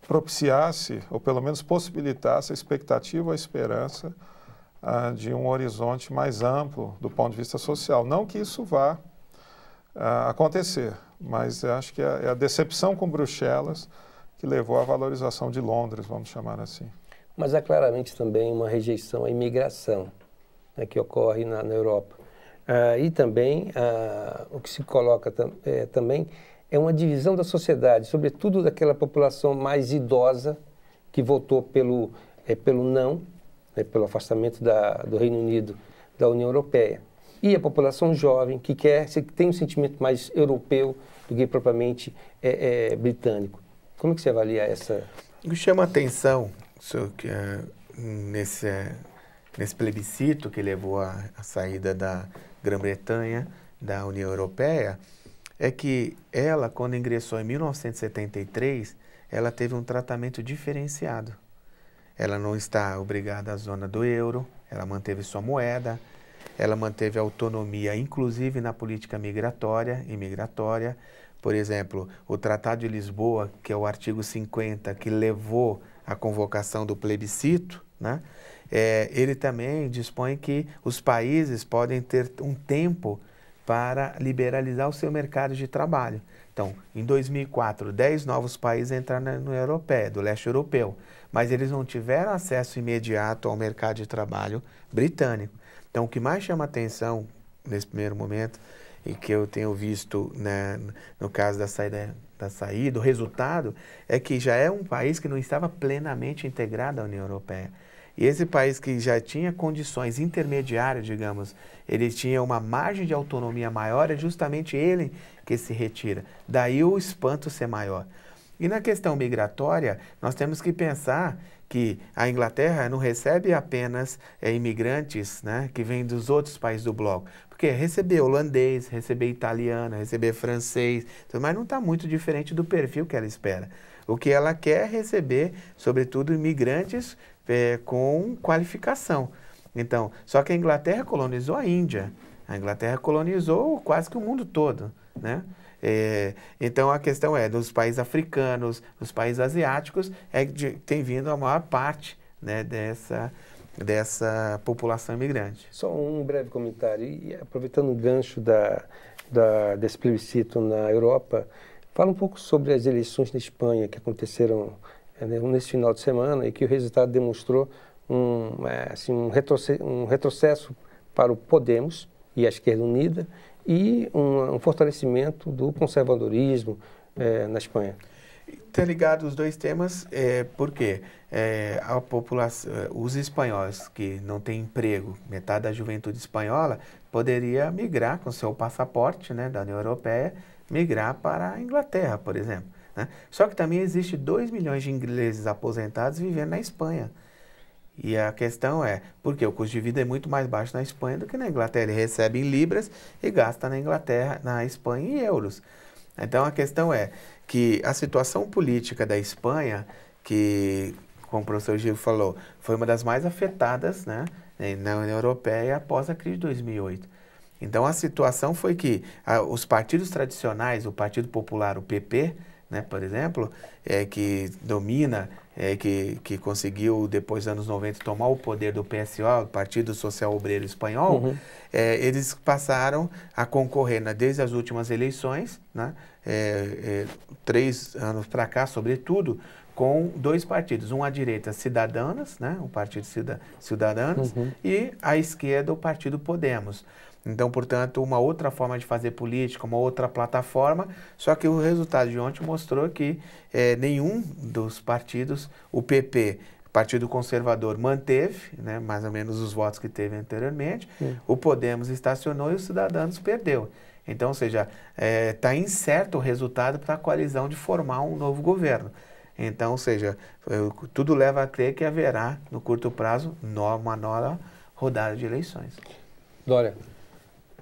propiciasse, ou pelo menos possibilitasse, a expectativa, a esperança ah, de um horizonte mais amplo do ponto de vista social. Não que isso vá uh, acontecer. Mas acho que é, é a decepção com Bruxelas que levou à valorização de Londres, vamos chamar assim. Mas há claramente também uma rejeição à imigração né, que ocorre na, na Europa. Ah, e também ah, o que se coloca tam, é, também é uma divisão da sociedade, sobretudo daquela população mais idosa que votou pelo, é, pelo não, né, pelo afastamento da, do Reino Unido da União Europeia e a população jovem que quer, que tem um sentimento mais europeu do que propriamente é, é, britânico. Como é que você avalia essa? O que chama a atenção senhor, que, é, nesse, é, nesse plebiscito que levou à saída da Grã-Bretanha da União Europeia é que ela, quando ingressou em 1973, ela teve um tratamento diferenciado. Ela não está obrigada à zona do euro, ela manteve sua moeda, ela manteve autonomia, inclusive na política migratória e migratória. Por exemplo, o Tratado de Lisboa, que é o artigo 50, que levou à convocação do plebiscito, né? É, ele também dispõe que os países podem ter um tempo para liberalizar o seu mercado de trabalho. Então, em 2004, 10 novos países entraram na União Europeia, do leste europeu, mas eles não tiveram acesso imediato ao mercado de trabalho britânico. Então, o que mais chama atenção nesse primeiro momento e que eu tenho visto né, no caso da saída, da saída, o resultado é que já é um país que não estava plenamente integrado à União Europeia. E esse país que já tinha condições intermediárias, digamos, ele tinha uma margem de autonomia maior, é justamente ele que se retira. Daí o espanto ser maior. E na questão migratória, nós temos que pensar que a Inglaterra não recebe apenas é, imigrantes né, que vêm dos outros países do bloco. Porque receber holandês, receber italiano, receber francês, mas não está muito diferente do perfil que ela espera. O que ela quer é receber, sobretudo, imigrantes é, com qualificação. Então, só que a Inglaterra colonizou a Índia, a Inglaterra colonizou quase que o mundo todo, né? É, então a questão é, dos países africanos, dos países asiáticos, é que tem vindo a maior parte né, dessa, dessa população imigrante. Só um breve comentário, e aproveitando o gancho da, da, desse plebiscito na Europa, fala um pouco sobre as eleições na Espanha que aconteceram é, né, nesse final de semana e que o resultado demonstrou um, é, assim, um, um retrocesso para o Podemos e a Esquerda Unida, e um, um fortalecimento do conservadorismo é, na Espanha. Está ligado os dois temas, é, porque é, a população, é, os espanhóis que não têm emprego, metade da juventude espanhola, poderia migrar com seu passaporte né, da União Europeia, migrar para a Inglaterra, por exemplo. Né? Só que também existe 2 milhões de ingleses aposentados vivendo na Espanha. E a questão é, porque o custo de vida é muito mais baixo na Espanha do que na Inglaterra. Ele recebe em libras e gasta na Inglaterra, na Espanha em euros. Então a questão é que a situação política da Espanha, que como o professor Gil falou, foi uma das mais afetadas, né, na União Europeia após a crise de 2008. Então a situação foi que a, os partidos tradicionais, o Partido Popular, o PP, né, por exemplo, é, que domina é, que, que conseguiu, depois dos anos 90, tomar o poder do PSO, Partido Social Obreiro Espanhol, uhum. é, eles passaram a concorrer né, desde as últimas eleições, né, é, é três anos para cá, sobretudo, com dois partidos. Um à direita, Cidadanas, né, o Partido Cida, Cidadanas, uhum. e à esquerda, o Partido Podemos. Então, portanto, uma outra forma de fazer política, uma outra plataforma, só que o resultado de ontem mostrou que é, nenhum dos partidos, o PP, Partido Conservador manteve, né, mais ou menos os votos que teve anteriormente, Sim. o Podemos estacionou e o Cidadãos perdeu. Então, ou seja, está eh, é, incerto o resultado para a coalizão de formar um novo governo. Então, ou seja, tudo leva a crer que haverá, no curto prazo, uma nova rodada de eleições. Dória,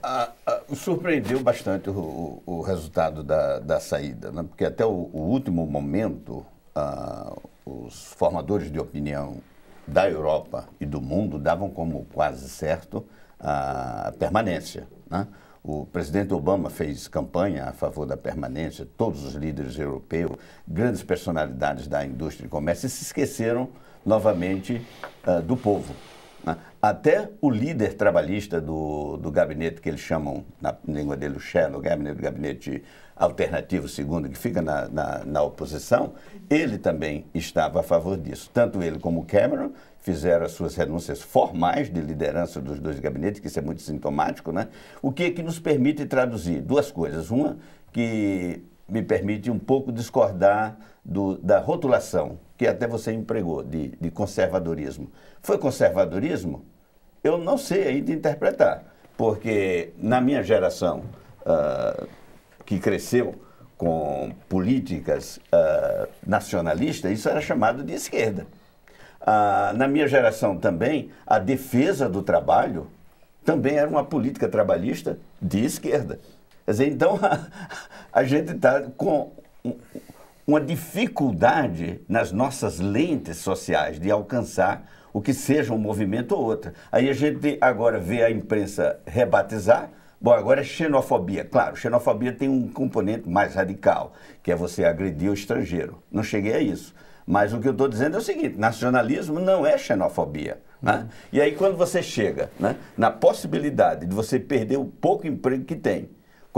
ah, surpreendeu bastante o, o, o resultado da, da saída, né? porque até o, o último momento, ah, os formadores de opinião da Europa e do mundo davam como quase certo a permanência. Né? O presidente Obama fez campanha a favor da permanência, todos os líderes europeus, grandes personalidades da indústria e comércio se esqueceram novamente ah, do povo. Ah, até o líder trabalhista do, do gabinete, que eles chamam, na língua dele, o Shadow, gabinete, o gabinete alternativo segundo, que fica na, na, na, oposição, ele também estava a favor disso. Tanto ele como Cameron fizeram as suas renúncias formais de liderança dos dois gabinetes, que isso é muito sintomático, né? O que é que nos permite traduzir duas coisas. Uma, que me permite um pouco discordar do, da rotulação que até você empregou, de, de conservadorismo. Foi conservadorismo? Eu não sei ainda interpretar, porque na minha geração, uh, que cresceu com políticas uh, nacionalistas, isso era chamado de esquerda. Uh, na minha geração também, a defesa do trabalho também era uma política trabalhista de esquerda. Quer dizer, então a, a gente está com uma dificuldade nas nossas lentes sociais de alcançar o que seja um movimento ou outro. Aí a gente agora vê a imprensa rebatizar. Bom, agora é xenofobia. Claro, xenofobia tem um componente mais radical, que é você agredir o estrangeiro. Não cheguei a isso. Mas o que eu estou dizendo é o seguinte: nacionalismo não é xenofobia. Né? Uhum. E aí, quando você chega né, na possibilidade de você perder o pouco emprego que tem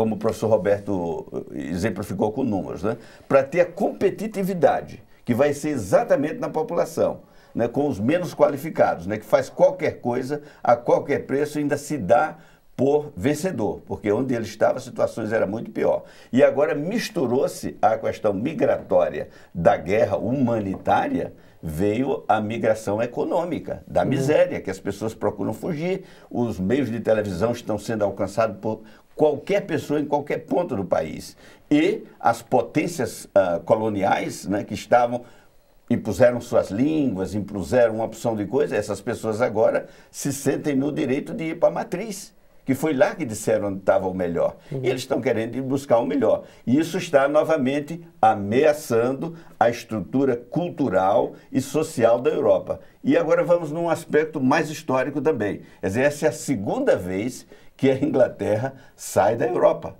como o professor Roberto eh, exemplificou com números, né? para ter a competitividade, que vai ser exatamente na população. Né, com os menos qualificados, né, que faz qualquer coisa a qualquer preço e ainda se dá por vencedor, porque onde ele estava as situações era muito pior. E agora misturou-se a questão migratória da guerra humanitária, veio a migração econômica, da uhum. miséria, que as pessoas procuram fugir, os meios de televisão estão sendo alcançados por qualquer pessoa em qualquer ponto do país. E as potências uh, coloniais né, que estavam impuseram suas línguas, impuseram uma opção de coisa, essas pessoas agora se sentem no direito de ir para a matriz, que foi lá que disseram onde estava o melhor. Uhum. E eles estão querendo buscar o melhor. E isso está novamente ameaçando a estrutura cultural e social da Europa. E agora vamos num aspecto mais histórico também. Quer dizer, essa é a segunda vez que a Inglaterra sai da Europa.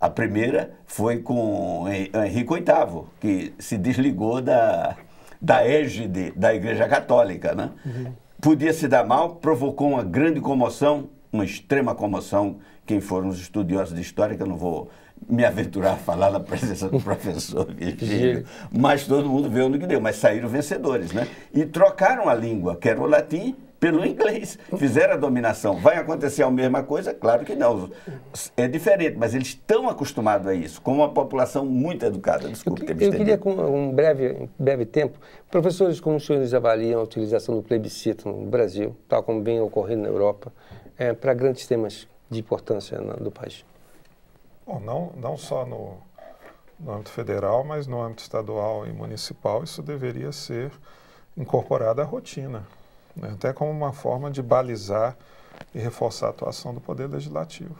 A primeira foi com Henrique VIII, que se desligou da, da égide da Igreja Católica. Né? Uhum. Podia se dar mal, provocou uma grande comoção, uma extrema comoção. Quem foram os estudiosos de história, que eu não vou me aventurar a falar na presença do professor Virgílio, mas todo mundo viu no que deu, mas saíram vencedores, né? E trocaram a língua, que era o latim, pelo inglês, fizeram a dominação. Vai acontecer a mesma coisa? Claro que não. É diferente, mas eles estão acostumados a isso, com uma população muito educada. Desculpe eu, ter me Eu queria, com um breve, breve tempo, professores, como os senhores avaliam a utilização do plebiscito no Brasil, tal como vem ocorrendo na Europa, é, para grandes temas de importância na, do país? Bom, não, não só no, no âmbito federal, mas no âmbito estadual e municipal, isso deveria ser incorporado à rotina né? até como uma forma de balizar e reforçar a atuação do Poder Legislativo.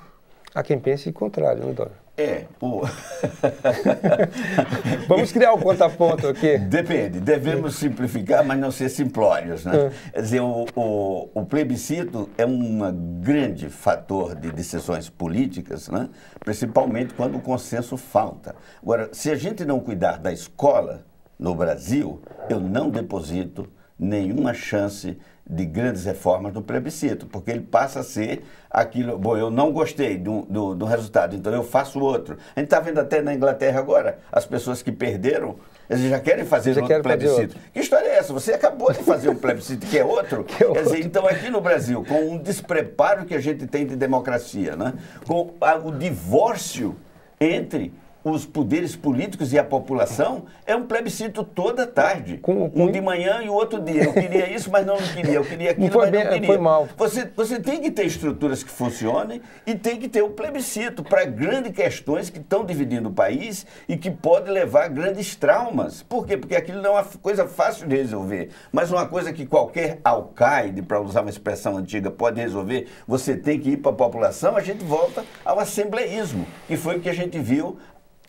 Há quem pense o contrário, não né, Dora? É, Vamos criar um contraponto aqui. Depende, devemos simplificar, mas não ser simplórios. Né? Hum. Quer dizer, o, o, o, plebiscito é um grande fator de decisões políticas, né? principalmente quando o consenso falta. Agora, se a gente não cuidar da escola no Brasil, eu não deposito nenhuma chance de grandes reformas no plebiscito, porque ele passa a ser aquilo. Bom, eu não gostei do, do, do resultado, então eu faço outro. A gente está vendo até na Inglaterra agora, as pessoas que perderam, eles já querem fazer já outro plebiscito. Fazer outro. Que história é essa? Você acabou de fazer um plebiscito que é outro? que é outro. Dizer, então aqui no Brasil, com um despreparo que a gente tem de democracia, né? com o divórcio entre os poderes políticos e a população é um plebiscito toda tarde. Com, com... Um de manhã e o outro dia. Eu queria isso, mas não queria. Eu queria aquilo, não foi, mas não queria. Foi mal. Você, você tem que ter estruturas que funcionem e tem que ter o um plebiscito para grandes questões que estão dividindo o país e que pode levar a grandes traumas. Por quê? Porque aquilo não é uma coisa fácil de resolver, mas uma coisa que qualquer alcaide, para usar uma expressão antiga, pode resolver, você tem que ir para a população, a gente volta ao assembleísmo, que foi o que a gente viu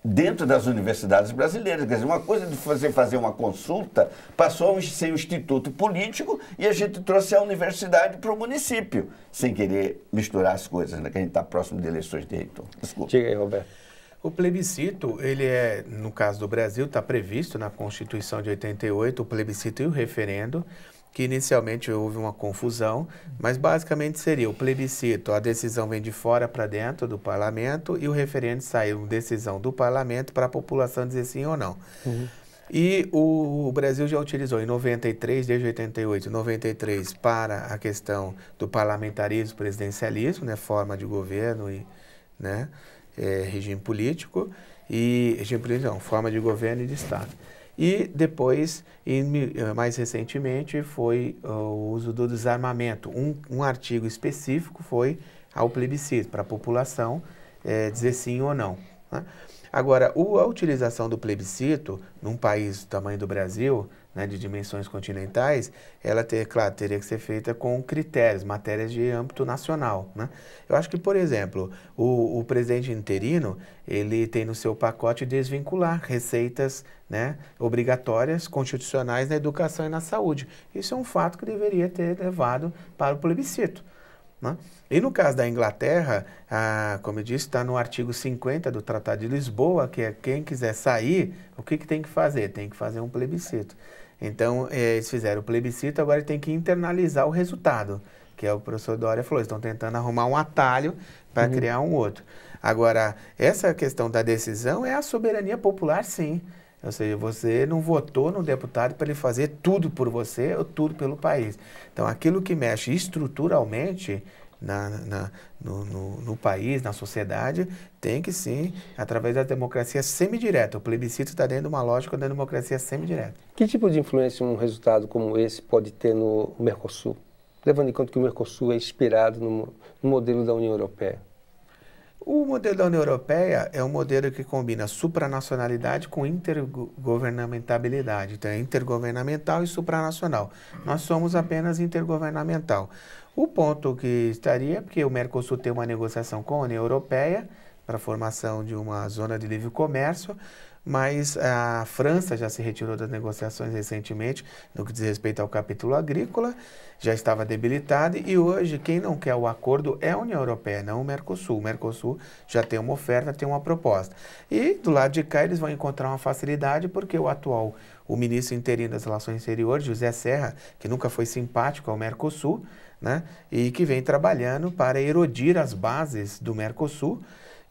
dentro das universidades brasileiras. Quer dizer, uma coisa de você fazer uma consulta passou a ser um instituto político e a gente trouxe a universidade para o município, sem querer misturar as coisas, né? que a gente está próximo de eleições de reitor. Desculpa. Diga aí, Roberto. O plebiscito, ele é, no caso do Brasil, está previsto na Constituição de 88, o plebiscito e o referendo que inicialmente houve uma confusão, mas basicamente seria o plebiscito, a decisão vem de fora para dentro do parlamento e o referendo saiu uma decisão do parlamento para a população dizer sim ou não. Uhum. E o, o, Brasil já utilizou em 93, desde 88, 93 para a questão do parlamentarismo, presidencialismo, né, forma de governo e né, é, regime político, e regime político não, forma de governo e de Estado. E depois, e eh, mais recentemente, foi eh, o uso do desarmamento. Um, um, artigo específico foi ao plebiscito, para a população é, dizer sim ou não. Né? Agora, o, a utilização do plebiscito, num país do tamanho do Brasil, né, de dimensões continentais, ela, ter, claro, teria que ser feita com critérios, matérias de âmbito nacional. Né? Eu acho que, por exemplo, o, o presidente interino, ele tem no seu pacote desvincular receitas né, obrigatórias, constitucionais na educação e na saúde. Isso é um fato que deveria ter levado para o plebiscito. Né? E no caso da Inglaterra, a, como eu disse, está no artigo 50 do Tratado de Lisboa, que é quem quiser sair, o que, que tem que fazer? Tem que fazer um plebiscito. Então, eh, eles fizeram o plebiscito, agora tem que internalizar o resultado, que é o professor Dória falou, estão tentando arrumar um atalho para uhum. criar um outro. Agora, essa questão da decisão é a soberania popular, sim. Ou seja, você não votou no deputado para ele fazer tudo por você ou tudo pelo país. Então, aquilo que mexe estruturalmente na, na no, no, no, país, na sociedade, tem que sim, através da democracia semidireta. O plebiscito está dentro de uma lógica da democracia semidireta. Que tipo de influência um resultado como esse pode ter no Mercosul? Levando em conta que o Mercosul é inspirado no, no modelo da União Europeia. O modelo da União Europeia é um modelo que combina supranacionalidade com intergovernamentabilidade. Então, é intergovernamental e supranacional. Nós somos apenas intergovernamental. O ponto que estaria, porque o Mercosul tem uma negociação com a União Europeia para a formação de uma zona de livre comércio, mas a França já se retirou das negociações recentemente no que diz respeito ao capítulo agrícola, já estava debilitada e hoje quem não quer o acordo é a União Europeia, não o Mercosul. O Mercosul já tem uma oferta, tem uma proposta. E do lado de cá eles vão encontrar uma facilidade porque o atual o ministro interino das Relações Exteriores, José Serra, que nunca foi simpático ao Mercosul, né? e que vem trabalhando para erodir as bases do Mercosul.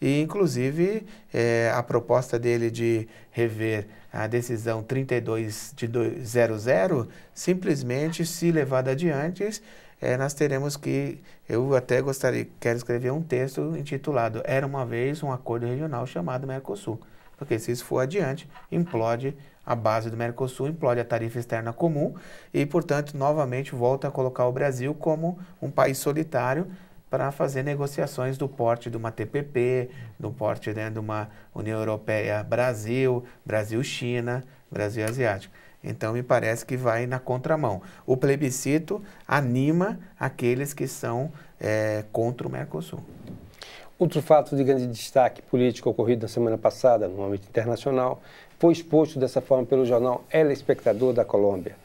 E, inclusive, é, a proposta dele de rever a decisão 32 de 00, simplesmente, se levada adiante, é, nós teremos que. Eu até gostaria, quero escrever um texto intitulado Era uma vez um acordo regional chamado Mercosul. Porque, se isso for adiante, implode a base do Mercosul implode a tarifa externa comum e, portanto, novamente volta a colocar o Brasil como um país solitário para fazer negociações do porte de uma TPP, do porte né, de uma União Europeia-Brasil, Brasil-China, Brasil-Asiático. Então, me parece que vai na contramão. O plebiscito anima aqueles que são é, contra o Mercosul. Outro fato de grande destaque político ocorrido na semana passada no âmbito internacional foi exposto dessa forma pelo jornal El Espectador da Colômbia.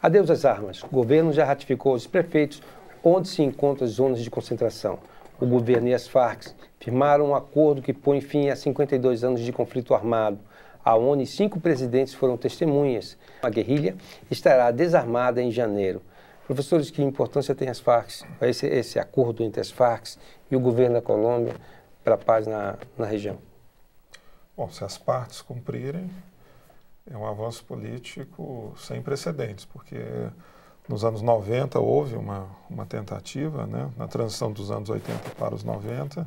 Adeus às armas. O governo já ratificou os prefeitos onde se encontram as zonas de concentração. O governo e as Farc firmaram um acordo que põe fim a 52 anos de conflito armado. A ONU e cinco presidentes foram testemunhas. A guerrilha estará desarmada em janeiro. Professores, que importância tem as Farc, esse, esse acordo entre as Farc e o governo da Colômbia para a paz na, na região? Bom, se as partes cumprirem, é um avanço político sem precedentes, porque nos anos 90 houve uma, uma tentativa, né, na transição dos anos 80 para os 90,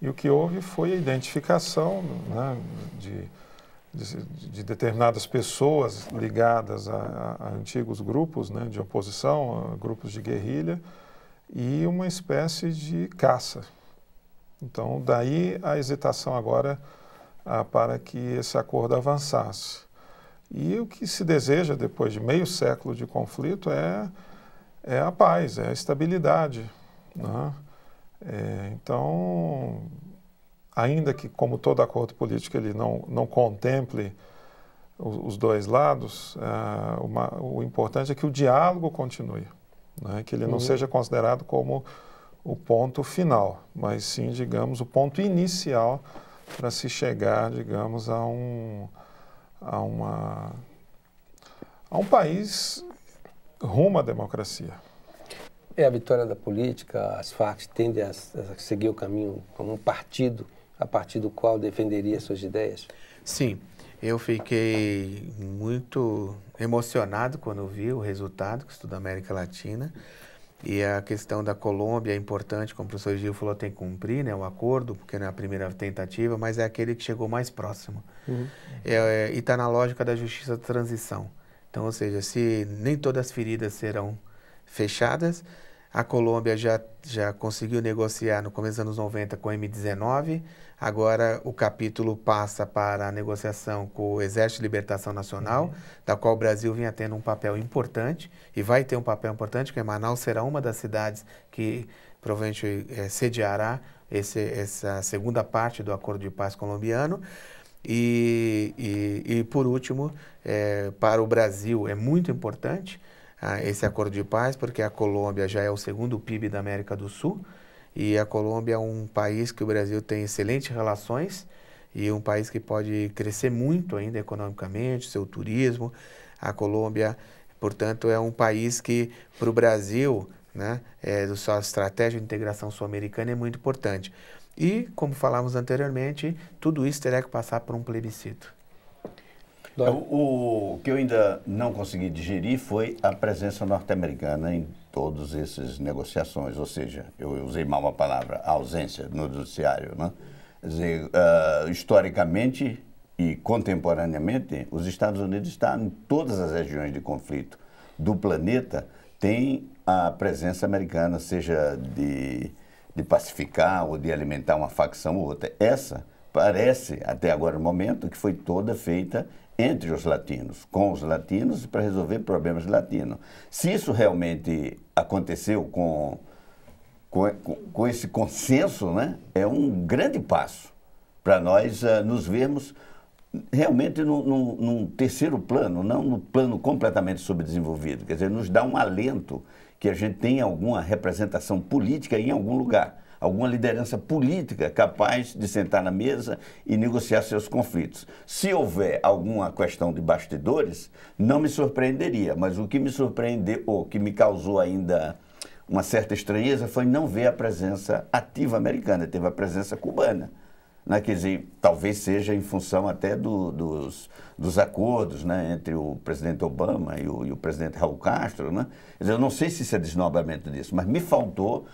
e o que houve foi a identificação né, de, de, de, determinadas pessoas ligadas a, a, antigos grupos né, de oposição, grupos de guerrilha, e uma espécie de caça. Então, daí a hesitação agora ah, para que esse acordo avançasse. E o que se deseja depois de meio século de conflito é, é a paz, é a estabilidade. Né? É, então, ainda que, como todo acordo político, ele não, não contemple os, os dois lados, é, uma, o importante é que o diálogo continue, né? que ele não uhum. seja considerado como o ponto final, mas sim, digamos, o ponto inicial para se chegar, digamos, a um a, uma, a um país rumo à democracia. É a vitória da política, as Farc tendem a, a seguir o caminho como um partido a partir do qual defenderia suas ideias? Sim, eu fiquei muito emocionado quando vi o resultado que estudo da é América Latina. E a questão da Colômbia é importante, como o professor Gil falou, tem que cumprir né, o acordo, porque não é a primeira tentativa, mas é aquele que chegou mais próximo. Uhum. É, é e está na lógica da justiça de transição. Então, ou seja, se nem todas as feridas serão fechadas, a Colômbia já, já conseguiu negociar no começo dos anos 90 com o M19, agora o capítulo passa para a negociação com o Exército de Libertação Nacional, uhum. da qual o Brasil vinha tendo um papel importante e vai ter um papel importante, porque Manaus será uma das cidades que provavelmente é, sediará esse, essa segunda parte do Acordo de Paz colombiano. E, e, e por último, é, para o Brasil é muito importante ah, esse acordo de paz, porque a Colômbia já é o segundo PIB da América do Sul e a Colômbia é um país que o Brasil tem excelentes relações e um país que pode crescer muito ainda economicamente, seu turismo. A Colômbia, portanto, é um país que para o Brasil, né, é, sua estratégia de integração sul-americana é muito importante. E, como falávamos anteriormente, tudo isso terá que passar por um plebiscito. Dói. O, que eu ainda não consegui digerir foi a presença norte-americana em todas essas negociações, ou seja, eu, usei mal uma palavra, ausência no judiciário, né? Quer dizer, uh, historicamente e contemporaneamente, os Estados Unidos estão em todas as regiões de conflito do planeta, tem a presença americana, seja de, de pacificar ou de alimentar uma facção ou outra. Essa parece, até agora o momento, que foi toda feita entre os latinos, com os latinos, para resolver problemas latinos. Se isso realmente aconteceu com, com, com esse consenso, né, é um grande passo para nós uh, nos vermos realmente no num, terceiro plano, não no plano completamente subdesenvolvido. Quer dizer, nos dá um alento que a gente tenha alguma representação política em algum lugar alguma liderança política capaz de sentar na mesa e negociar seus conflitos. Se houver alguma questão de bastidores, não me surpreenderia, mas o que me surpreendeu, ou que me causou ainda uma certa estranheza, foi não ver a presença ativa americana, teve a presença cubana. Né, quer dizer, talvez seja em função até do, dos, dos acordos né, entre o presidente Obama e o, e o presidente Raul Castro. Né? Dizer, eu não sei se isso é desnobramento disso, mas me faltou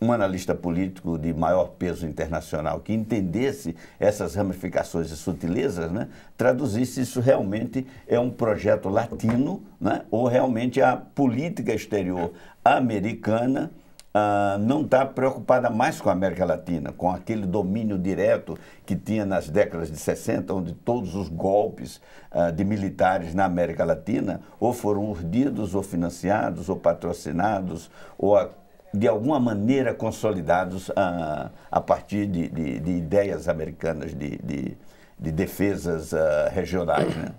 um analista político de maior peso internacional que entendesse essas ramificações e sutilezas, né, traduzisse isso realmente é um projeto latino, né, ou realmente a política exterior americana ah, não está preocupada mais com a América Latina, com aquele domínio direto que tinha nas décadas de 60, onde todos os golpes ah, de militares na América Latina ou foram urdidos, ou financiados, ou patrocinados, ou a de alguma maneira consolidados a, ah, a partir de, de, de ideias americanas de, de, de defesas uh, regionais. Né?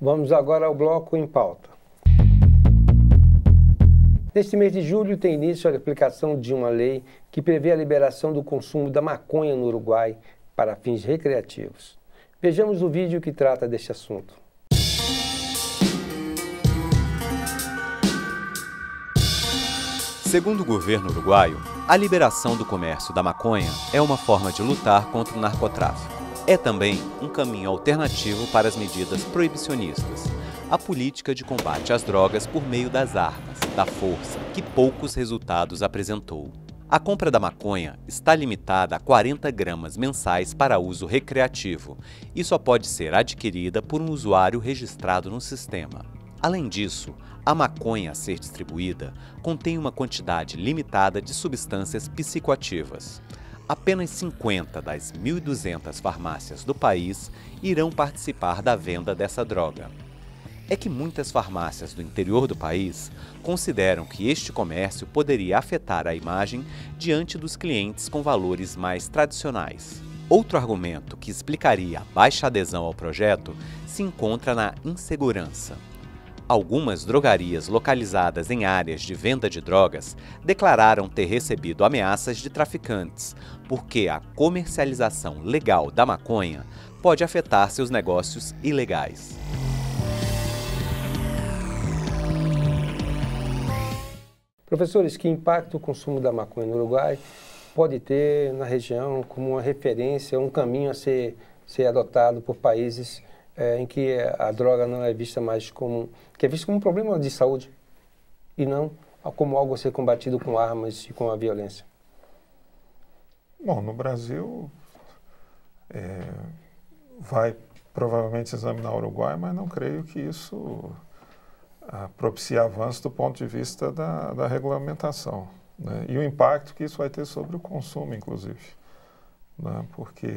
Vamos agora ao bloco em pauta. Neste mês de julho tem início a aplicação de uma lei que prevê a liberação do consumo da maconha no Uruguai para fins recreativos. Vejamos o vídeo que trata deste assunto. Segundo o governo uruguaio, a liberação do comércio da maconha é uma forma de lutar contra o narcotráfico. É também um caminho alternativo para as medidas proibicionistas, a política de combate às drogas por meio das armas, da força, que poucos resultados apresentou. A compra da maconha está limitada a 40 gramas mensais para uso recreativo e só pode ser adquirida por um usuário registrado no sistema. Além disso, a maconha a ser distribuída contém uma quantidade limitada de substâncias psicoativas. Apenas 50 das 1.200 farmácias do país irão participar da venda dessa droga. É que muitas farmácias do interior do país consideram que este comércio poderia afetar a imagem diante dos clientes com valores mais tradicionais. Outro argumento que explicaria a baixa adesão ao projeto se encontra na insegurança. Algumas drogarias localizadas em áreas de venda de drogas declararam ter recebido ameaças de traficantes, porque a comercialização legal da maconha pode afetar seus negócios ilegais. Professores, que impacto o consumo da maconha no Uruguai pode ter na região como uma referência, um caminho a ser, ser adotado por países é, em que a droga não é vista mais como que é vista como um problema de saúde e não como algo a ser combatido com armas e com a violência. Bom, no Brasil é, vai provavelmente examinar o Uruguai, mas não creio que isso ah, propicie avanço do ponto de vista da, da regulamentação né? e o impacto que isso vai ter sobre o consumo, inclusive, né? porque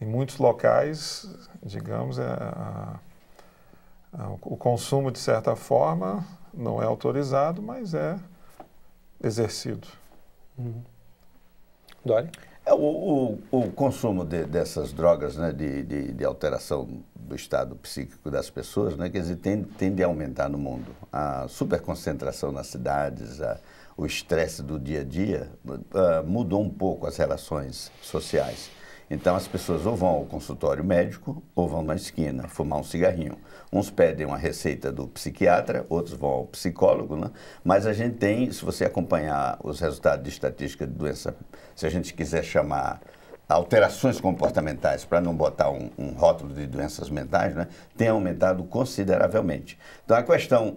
em muitos locais, digamos, é, a, a, o consumo, de certa forma, não é autorizado, mas é exercido. Uhum. Dória? É, o, o, o, consumo de, dessas drogas né, de, de, de, alteração do estado psíquico das pessoas né, quer dizer, tende, tende a aumentar no mundo. A superconcentração nas cidades, a, o estresse do dia a dia uh, mudou um pouco as relações sociais. Então as pessoas ou vão ao consultório médico ou vão na esquina fumar um cigarrinho. Uns pedem uma receita do psiquiatra, outros vão ao psicólogo, né? mas a gente tem, se você acompanhar os resultados de estatística de doença, se a gente quiser chamar alterações comportamentais, para não botar um, um, rótulo de doenças mentais, né, tem aumentado consideravelmente. Então a questão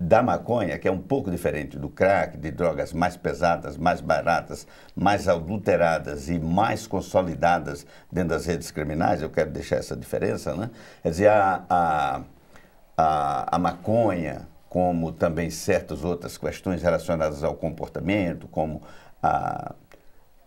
da maconha, que é um pouco diferente do crack, de drogas mais pesadas, mais baratas, mais adulteradas e mais consolidadas dentro das redes criminais, eu quero deixar essa diferença, né? Quer dizer, a, a, a, a maconha, como também certas outras questões relacionadas ao comportamento, como a,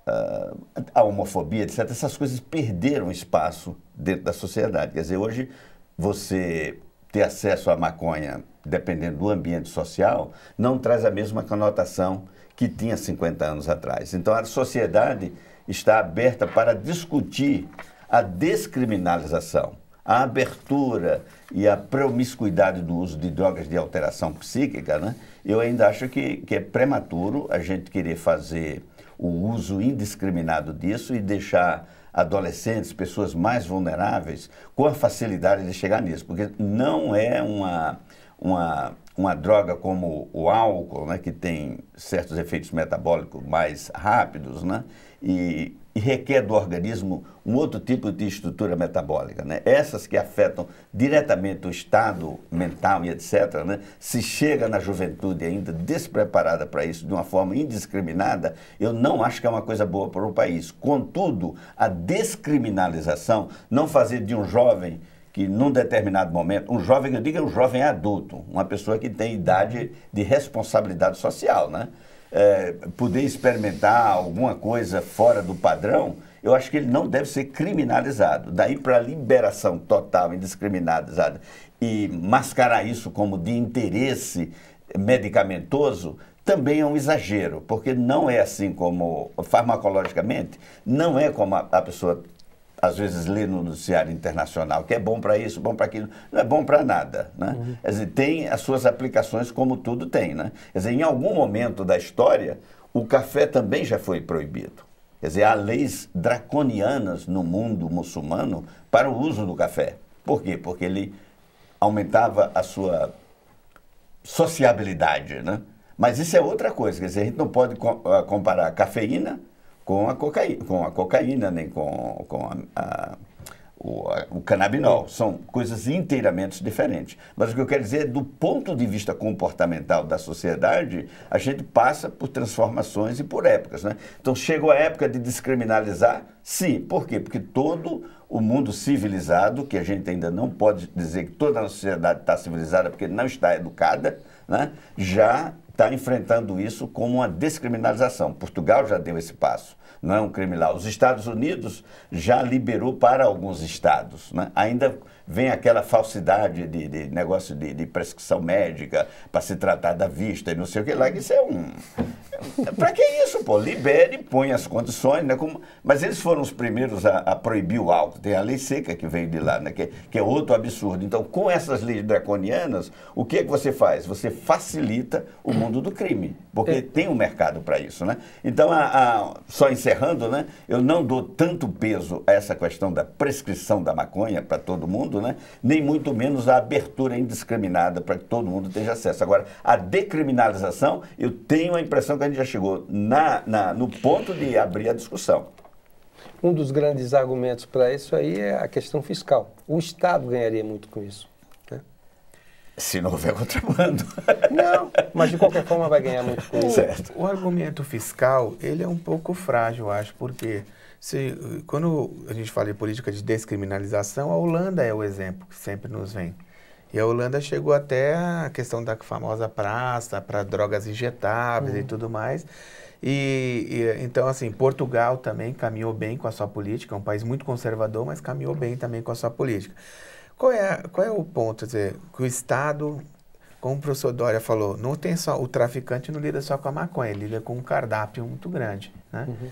a, a homofobia, etc., essas coisas perderam espaço dentro da sociedade. Quer dizer, hoje você ter acesso à maconha, dependendo do ambiente social, não traz a mesma conotação que tinha 50 anos atrás. Então a sociedade está aberta para discutir a descriminalização, a abertura e a promiscuidade do uso de drogas de alteração psíquica, né? eu ainda acho que, que é prematuro a gente querer fazer o uso indiscriminado disso e deixar adolescentes, pessoas mais vulneráveis, com a facilidade de chegar nisso, porque não é uma, uma, uma droga como o álcool, né, que tem certos efeitos metabólicos mais rápidos, né, e e requer do organismo um outro tipo de estrutura metabólica. Né? Essas que afetam diretamente o estado mental e etc., né? se chega na juventude ainda despreparada para isso de uma forma indiscriminada, eu não acho que é uma coisa boa para o país. Contudo, a descriminalização, não fazer de um jovem que num determinado momento, um jovem, eu digo é um jovem adulto, uma pessoa que tem idade de responsabilidade social, né? é, poder experimentar alguma coisa fora do padrão, eu acho que ele não deve ser criminalizado. Daí para a liberação total, indiscriminada e mascarar isso como de interesse medicamentoso, também é um exagero, porque não é assim como farmacologicamente, não é como a, a pessoa às vezes lê no noticiário internacional, que é bom para isso, bom para aquilo, não é bom para nada. Né? Uhum. Quer dizer, tem as suas aplicações como tudo tem. Né? Quer dizer, em algum momento da história, o café também já foi proibido. Quer dizer, há leis draconianas no mundo muçulmano para o uso do café. Por quê? Porque ele aumentava a sua sociabilidade, né? Mas isso é outra coisa, quer dizer, a gente não pode ah, comparar cafeína com a cocaína, com a cocaína nem com, com a, a, o, a, o canabinol. São coisas inteiramente diferentes. Mas o que eu quero dizer é, do ponto de vista comportamental da sociedade, a gente passa por transformações e por épocas. Né? Então chegou a época de descriminalizar? Sim. Por quê? Porque todo o mundo civilizado, que a gente ainda não pode dizer que toda a sociedade está civilizada porque não está educada, né? já está enfrentando isso como uma descriminalização. Portugal já deu esse passo, não é um crime lá. Os Estados Unidos já liberou para alguns estados. Né? Ainda vem aquela falsidade de, de negócio de, de prescrição médica para se tratar da vista e não sei o que lá, que isso é um é, para que isso, pô? Libere, põe as condições, né? Como... Mas eles foram os primeiros a, a, proibir o álcool. Tem a lei seca que veio de lá, né? Que, é, que é outro absurdo. Então, com essas leis draconianas, o que, é que você faz? Você facilita o mundo do crime, porque é. tem um mercado para isso, né? Então, a, a... só encerrando, né? Eu não dou tanto peso a essa questão da prescrição da maconha para todo mundo, né? Nem muito menos a abertura indiscriminada para que todo mundo tenha acesso. Agora, a decriminalização, eu tenho a impressão que a gente já chegou na, na, no ponto de abrir a discussão. Um dos grandes argumentos para isso aí é a questão fiscal. O Estado ganharia muito com isso. Né? Se não houver contrabando. Não, mas de qualquer forma vai ganhar muito com isso. Certo. O argumento fiscal, ele é um pouco frágil, eu acho, porque se, quando a gente fala de política de descriminalização, a Holanda é o exemplo que sempre nos vem. E a Holanda chegou até a questão da famosa praça para drogas injetáveis uhum. e hum. tudo mais. E, e, então assim Portugal também caminhou bem com a sua política, é um país muito conservador, mas caminhou bem também com a sua política. Qual é qual é o ponto dizer, que o Estado, como o professor Dória falou, não tem só o traficante não lida só com a maconha, ele lida com um cardápio muito grande, né? Uhum.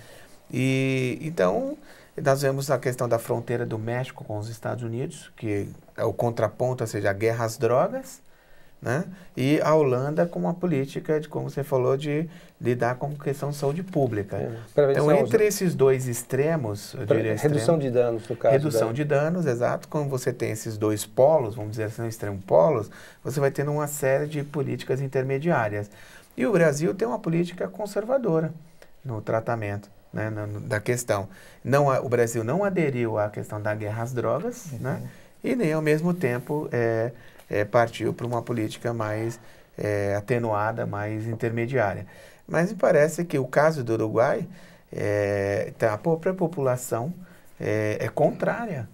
E então nós vemos a questão da fronteira do México com os Estados Unidos, que é o contraponto, ou seja, a guerra às drogas, né? E a Holanda com uma política de, como você falou, de lidar com questão de saúde pública. É, então, entre esses dois extremos, eu diria Redução extremo, de danos, no caso. Redução da... Né? de danos, exato. Quando você tem esses dois polos, vamos dizer assim, extremo polos, você vai tendo uma série de políticas intermediárias. E o Brasil tem uma política conservadora no tratamento né, na, da questão. Não, o Brasil não aderiu à questão da guerra às drogas, uhum. né, e nem ao mesmo tempo é, é, partiu para uma política mais é, atenuada, mais intermediária. Mas me parece que o caso do Uruguai, é, tá, a própria população é, é, contrária.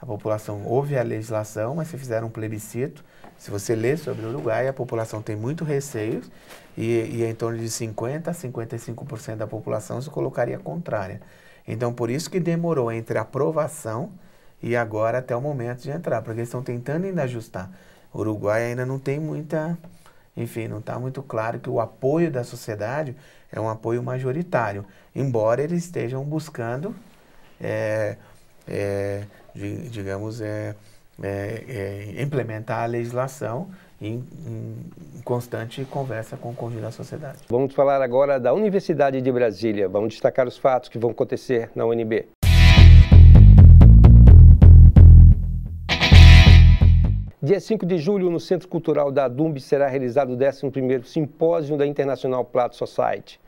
A população houve a legislação, mas se fizeram um plebiscito se você lê sobre o Uruguai, a população tem muito receios e, e é em torno de 50% a 55% da população se colocaria contrária. Então, por isso que demorou entre a aprovação e agora até o momento de entrar, porque eles estão tentando ainda ajustar. O Uruguai ainda não tem muita. Enfim, não está muito claro que o apoio da sociedade é um apoio majoritário, embora eles estejam buscando, é, é, digamos, é, é, é, implementar a legislação em, em, constante conversa com o conjunto da sociedade. Vamos falar agora da Universidade de Brasília. Vamos destacar os fatos que vão acontecer na UNB. Dia 5 de julho, no Centro Cultural da Adumb, será realizado o 11º Simpósio da International Plato Society.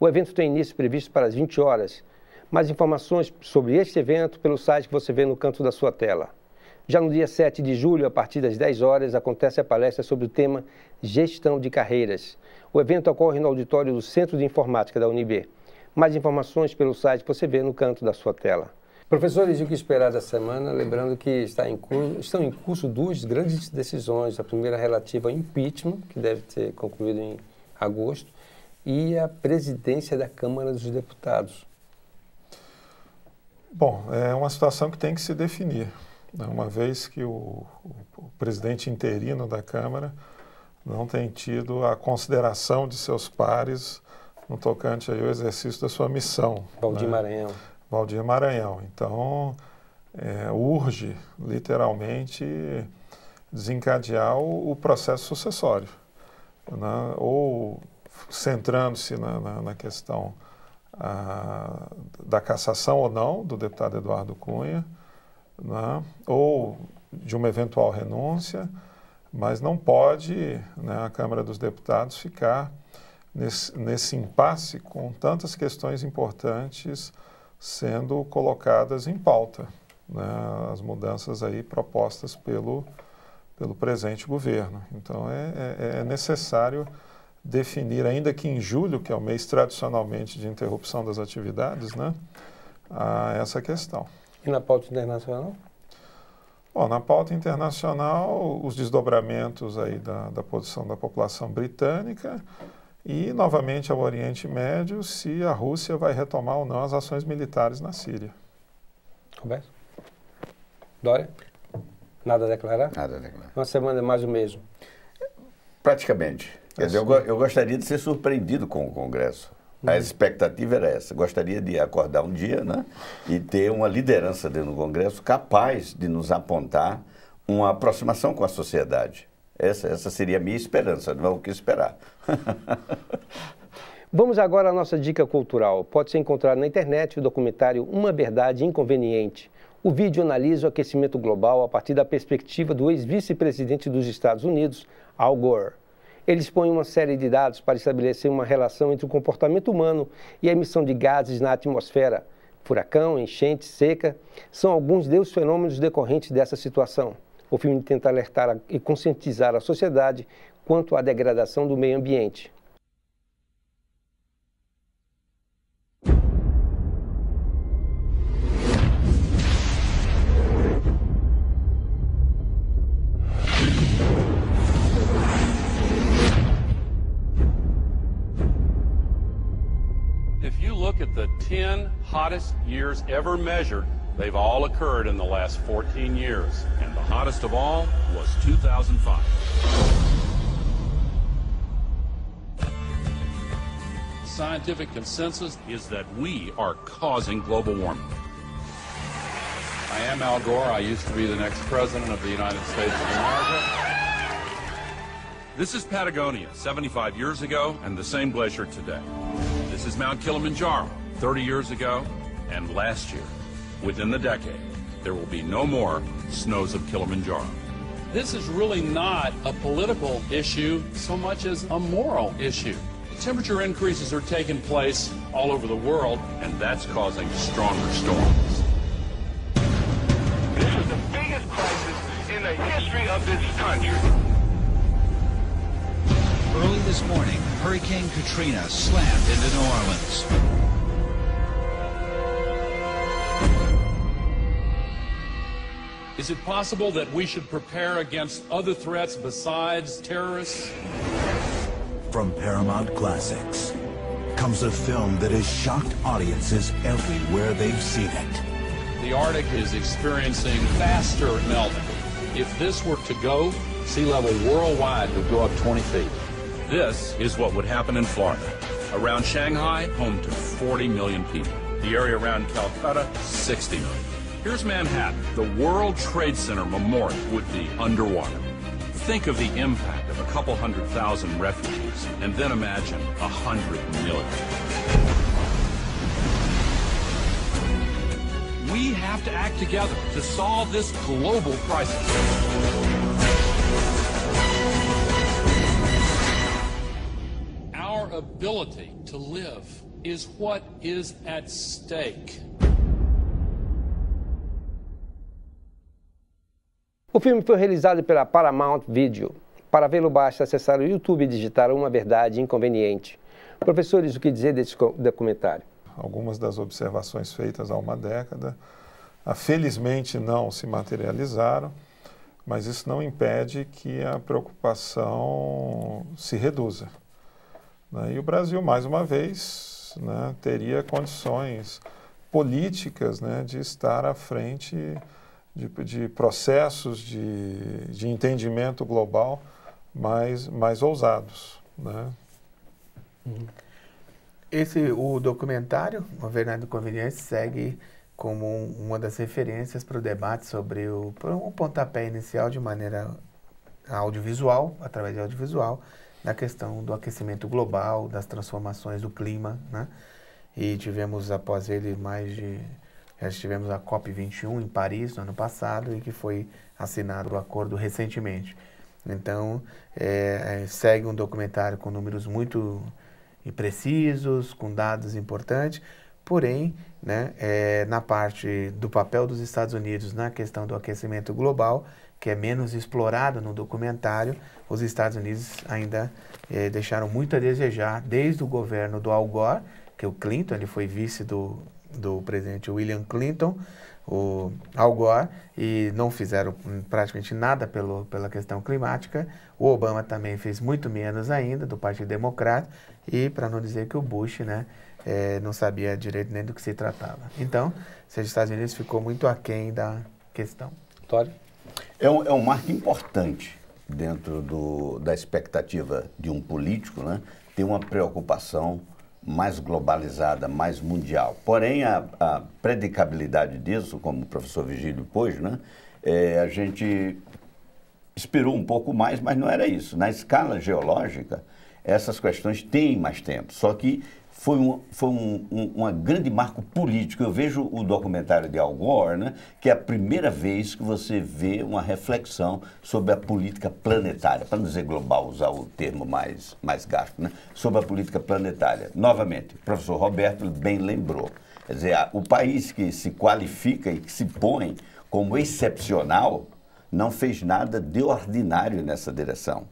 O evento tem início previsto para as 20 horas. Mais informações sobre este evento pelo site que você vê no canto da sua tela. Já no dia 7 de julho, a partir das 10 horas, acontece a palestra sobre o tema Gestão de Carreiras. O evento ocorre no auditório do Centro de Informática da UNB. Mais informações pelo site você vê no canto da sua tela. Professores, o que esperar da semana? Lembrando que está em curso, estão em curso duas grandes decisões. A primeira relativa ao impeachment, que deve ser concluído em agosto, e a presidência da Câmara dos Deputados. Bom, é uma situação que tem que se definir. Né, uma vez que o, o presidente interino da Câmara não tem tido a consideração de seus pares no tocante ao exercício da sua missão. Valdir né? Maranhão. Valdir Maranhão. Então, é, urge, literalmente, desencadear o, o processo sucessório. Né? Ou centrando-se na, na, na, questão a, ah, da cassação ou não do deputado Eduardo Cunha, né, ou de uma eventual renúncia, mas não pode né, a Câmara dos Deputados ficar nesse, nesse impasse com tantas questões importantes sendo colocadas em pauta. Né, as mudanças aí propostas pelo, pelo presente governo. Então é, é, é, necessário definir, ainda que em julho, que é o mês tradicionalmente de interrupção das atividades, né, essa questão. E na pauta internacional? Bom, na pauta internacional, os desdobramentos aí da, da posição da população britânica e, novamente, ao Oriente Médio, se a Rússia vai retomar ou não as ações militares na Síria. Roberto? Dória? Nada a declarar? Nada a declarar. Uma semana é mais o mesmo. Praticamente. Quer dizer, eu, eu gostaria de ser surpreendido com o Congresso. A expectativa era essa. Gostaria de acordar um dia né, e ter uma liderança dentro do Congresso capaz de nos apontar uma aproximação com a sociedade. Essa, essa seria a minha esperança, não é o que esperar. Vamos agora à nossa dica cultural. Pode ser encontrado na internet o documentário Uma Verdade Inconveniente. O vídeo analisa o aquecimento global a partir da perspectiva do ex-vice-presidente dos Estados Unidos, Al Gore. Ele expõe uma série de dados para estabelecer uma relação entre o comportamento humano e a emissão de gases na atmosfera. Furacão, enchente, seca são alguns dos fenômenos decorrentes dessa situação. O filme tenta alertar e conscientizar a sociedade quanto à degradação do meio ambiente. look at the 10 hottest years ever measured, they've all occurred in the last 14 years. And the hottest of all was 2005. scientific consensus is that we are causing global warming. I am Al Gore. I used to be the next president of the United States of America. This is Patagonia 75 years ago and the same glacier today. This is Mount Kilimanjaro 30 years ago and last year. Within the decade, there will be no more snows of Kilimanjaro. This is really not a political issue so much as a moral issue. Temperature increases are taking place all over the world, and that's causing stronger storms. This is the biggest crisis in the history of this country. Early this morning, Hurricane Katrina slammed into New Orleans. Is it possible that we should prepare against other threats besides terrorists? From Paramount Classics comes a film that has shocked audiences everywhere they've seen it. The Arctic is experiencing faster melting. If this were to go, sea level worldwide would go up 20 feet. This is what would happen in Florida. Around Shanghai, home to 40 million people. The area around Calcutta, 60 million. Here's Manhattan. The World Trade Center Memorial would be underwater. Think of the impact of a couple hundred thousand refugees, and then imagine a hundred million. We have to act together to solve this global crisis. ability to live is what is at stake. O filme foi realizado pela Paramount Video. Para vê-lo, basta acessar o YouTube e digitar Uma Verdade Inconveniente. Professores, o que dizer desse documentário? Algumas das observações feitas há uma década, ah, felizmente não se materializaram, mas isso não impede que a preocupação se reduza. Né? E o Brasil, mais uma vez, né, teria condições políticas né, de estar à frente de, de processos de, de, entendimento global mais, mais ousados. Né? Uhum. Esse, o documentário, Governar do Conveniente, segue como uma das referências para o debate sobre o, um pontapé inicial de maneira audiovisual, através de audiovisual, da questão do aquecimento global, das transformações do clima, né? E tivemos após ele mais de já tivemos a COP 21 em Paris no ano passado e que foi assinado o acordo recentemente. Então é, é segue um documentário com números muito precisos, com dados importantes, porém, né, é, na parte do papel dos Estados Unidos na questão do aquecimento global, que é menos explorado no documentário, os Estados Unidos ainda eh, deixaram muito a desejar, desde o governo do Al Gore, que é o Clinton, ele foi vice do, do presidente William Clinton, o Al Gore, e não fizeram praticamente nada pelo, pela questão climática. O Obama também fez muito menos ainda, do Partido Democrata, e para não dizer que o Bush, né, eh, não sabia direito nem do que se tratava. Então, os Estados Unidos ficou muito aquém da questão. Tório? É um, é um marco importante dentro do, da expectativa de um político, né, tem uma preocupação mais globalizada, mais mundial. Porém, a, a predicabilidade disso, como o professor Vigílio pôs, né, é, a gente esperou um pouco mais, mas não era isso. Na escala geológica, essas questões têm mais tempo. Só que foi, um, foi um, um, uma grande marco político. Eu vejo o documentário de Al Gore, né, que é a primeira vez que você vê uma reflexão sobre a política planetária, para não dizer global, usar o termo mais, mais gasto, né, sobre a política planetária. Novamente, o professor Roberto bem lembrou. Quer dizer, o país que se qualifica e que se põe como excepcional não fez nada de ordinário nessa direção.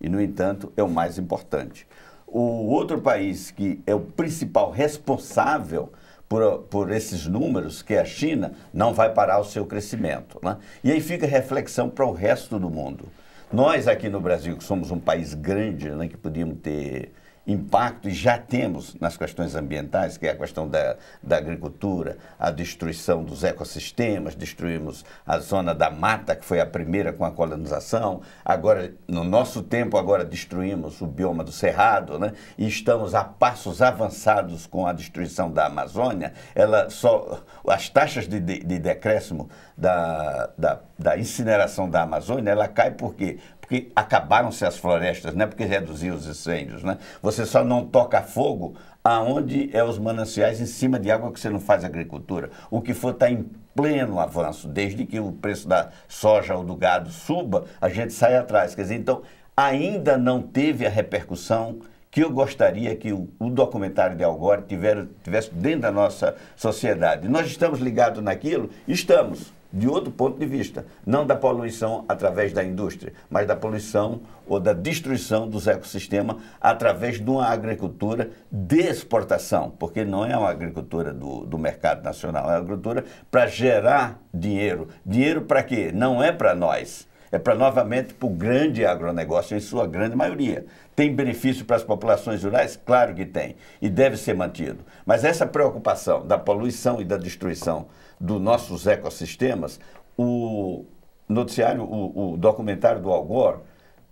E, no entanto, é o mais importante. O outro país que é o principal responsável por, por esses números, que é a China, não vai parar o seu crescimento. Né? E aí fica reflexão para o resto do mundo. Nós aqui no Brasil, que somos um país grande, né, que podíamos ter impacto já temos nas questões ambientais, que é a questão da, da agricultura, a destruição dos ecossistemas, destruímos a zona da mata, que foi a primeira com a colonização, agora, no nosso tempo, agora destruímos o bioma do cerrado, né? e estamos a passos avançados com a destruição da Amazônia, ela só, as taxas de, de, de decréscimo da, da, da incineração da Amazônia, ela cai por quê? porque acabaram-se as florestas, não é? porque reduziu os incêndios. Né? Você só não toca fogo aonde é os mananciais em cima de água que você não faz agricultura. O que for está em pleno avanço, desde que o preço da soja ou do gado suba, a gente sai atrás. Quer dizer, então ainda não teve a repercussão que eu gostaria que o, o documentário de Algore tivesse dentro da nossa sociedade. Nós estamos ligados naquilo? Estamos de outro ponto de vista, não da poluição através da indústria, mas da poluição ou da destruição dos ecossistemas através de uma agricultura de exportação, porque não é uma agricultura do, do mercado nacional, é uma agricultura para gerar dinheiro. Dinheiro para quê? Não é para nós é para novamente para o grande agronegócio, em sua grande maioria. Tem benefício para as populações rurais? Claro que tem, e deve ser mantido. Mas essa preocupação da poluição e da destruição dos nossos ecossistemas, o noticiário, o, o documentário do Algor, uh,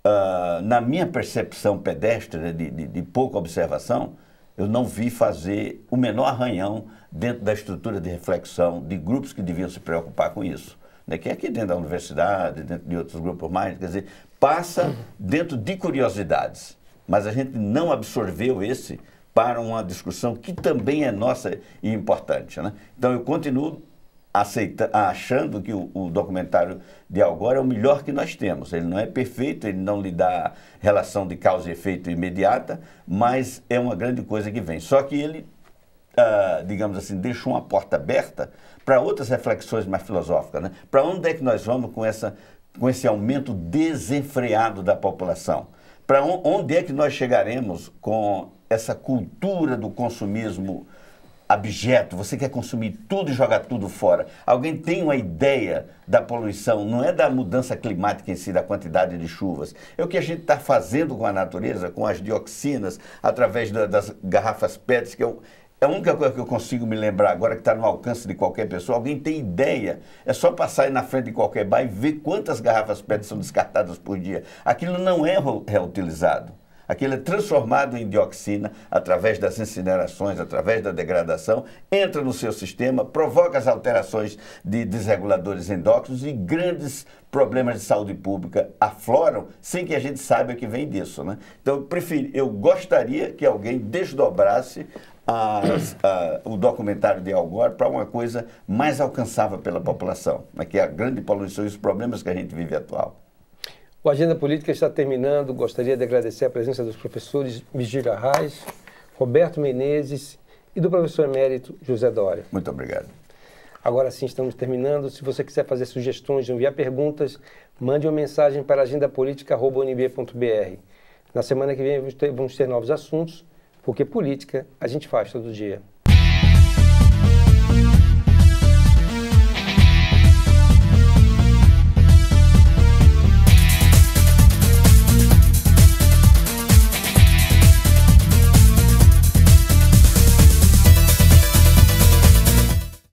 ah, na minha percepção pedestre né, de, de, de pouca observação, eu não vi fazer o menor arranhão dentro da estrutura de reflexão de grupos que deviam se preocupar com isso. Né? Que é aqui dentro da universidade, dentro de outros grupos mais, quer dizer, passa dentro de curiosidades. Mas a gente não absorveu esse para uma discussão que também é nossa e importante. Né? Então eu continuo aceita, achando que o, o, documentário de agora é o melhor que nós temos. Ele não é perfeito, ele não lhe dá relação de causa e efeito imediata, mas é uma grande coisa que vem. Só que ele, ah, digamos assim, deixou uma porta aberta para outras reflexões mais filosóficas. Né? Para onde é que nós vamos com, essa, com esse aumento desenfreado da população? Para onde é que nós chegaremos com essa cultura do consumismo abjeto, você quer consumir tudo e jogar tudo fora. Alguém tem uma ideia da poluição, não é da mudança climática em si, da quantidade de chuvas. É o que a gente está fazendo com a natureza, com as dioxinas, através da, das garrafas PETs, que é, o, é a única coisa que eu consigo me lembrar agora, que está no alcance de qualquer pessoa. Alguém tem ideia. É só passar aí na frente de qualquer bar e ver quantas garrafas PETs são descartadas por dia. Aquilo não é reutilizado. Aquilo é transformado em dioxina através das incinerações, através da degradação, entra no seu sistema, provoca as alterações de desreguladores endócrinos e grandes problemas de saúde pública afloram sem que a gente saiba que vem disso. Né? Então, eu, prefiro, eu gostaria que alguém desdobrasse a, o documentário de Al Gore para uma coisa mais alcançável pela população, né? que é a grande poluição e os problemas que a gente vive atual. O Agenda Política está terminando. Gostaria de agradecer a presença dos professores Miguel Arraes, Roberto Menezes e do professor emérito José Dória. Muito obrigado. Agora sim, estamos terminando. Se você quiser fazer sugestões enviar perguntas, mande uma mensagem para agendapolitica.unb.br. Na semana que vem vamos ter novos assuntos, porque política a gente faz todo dia.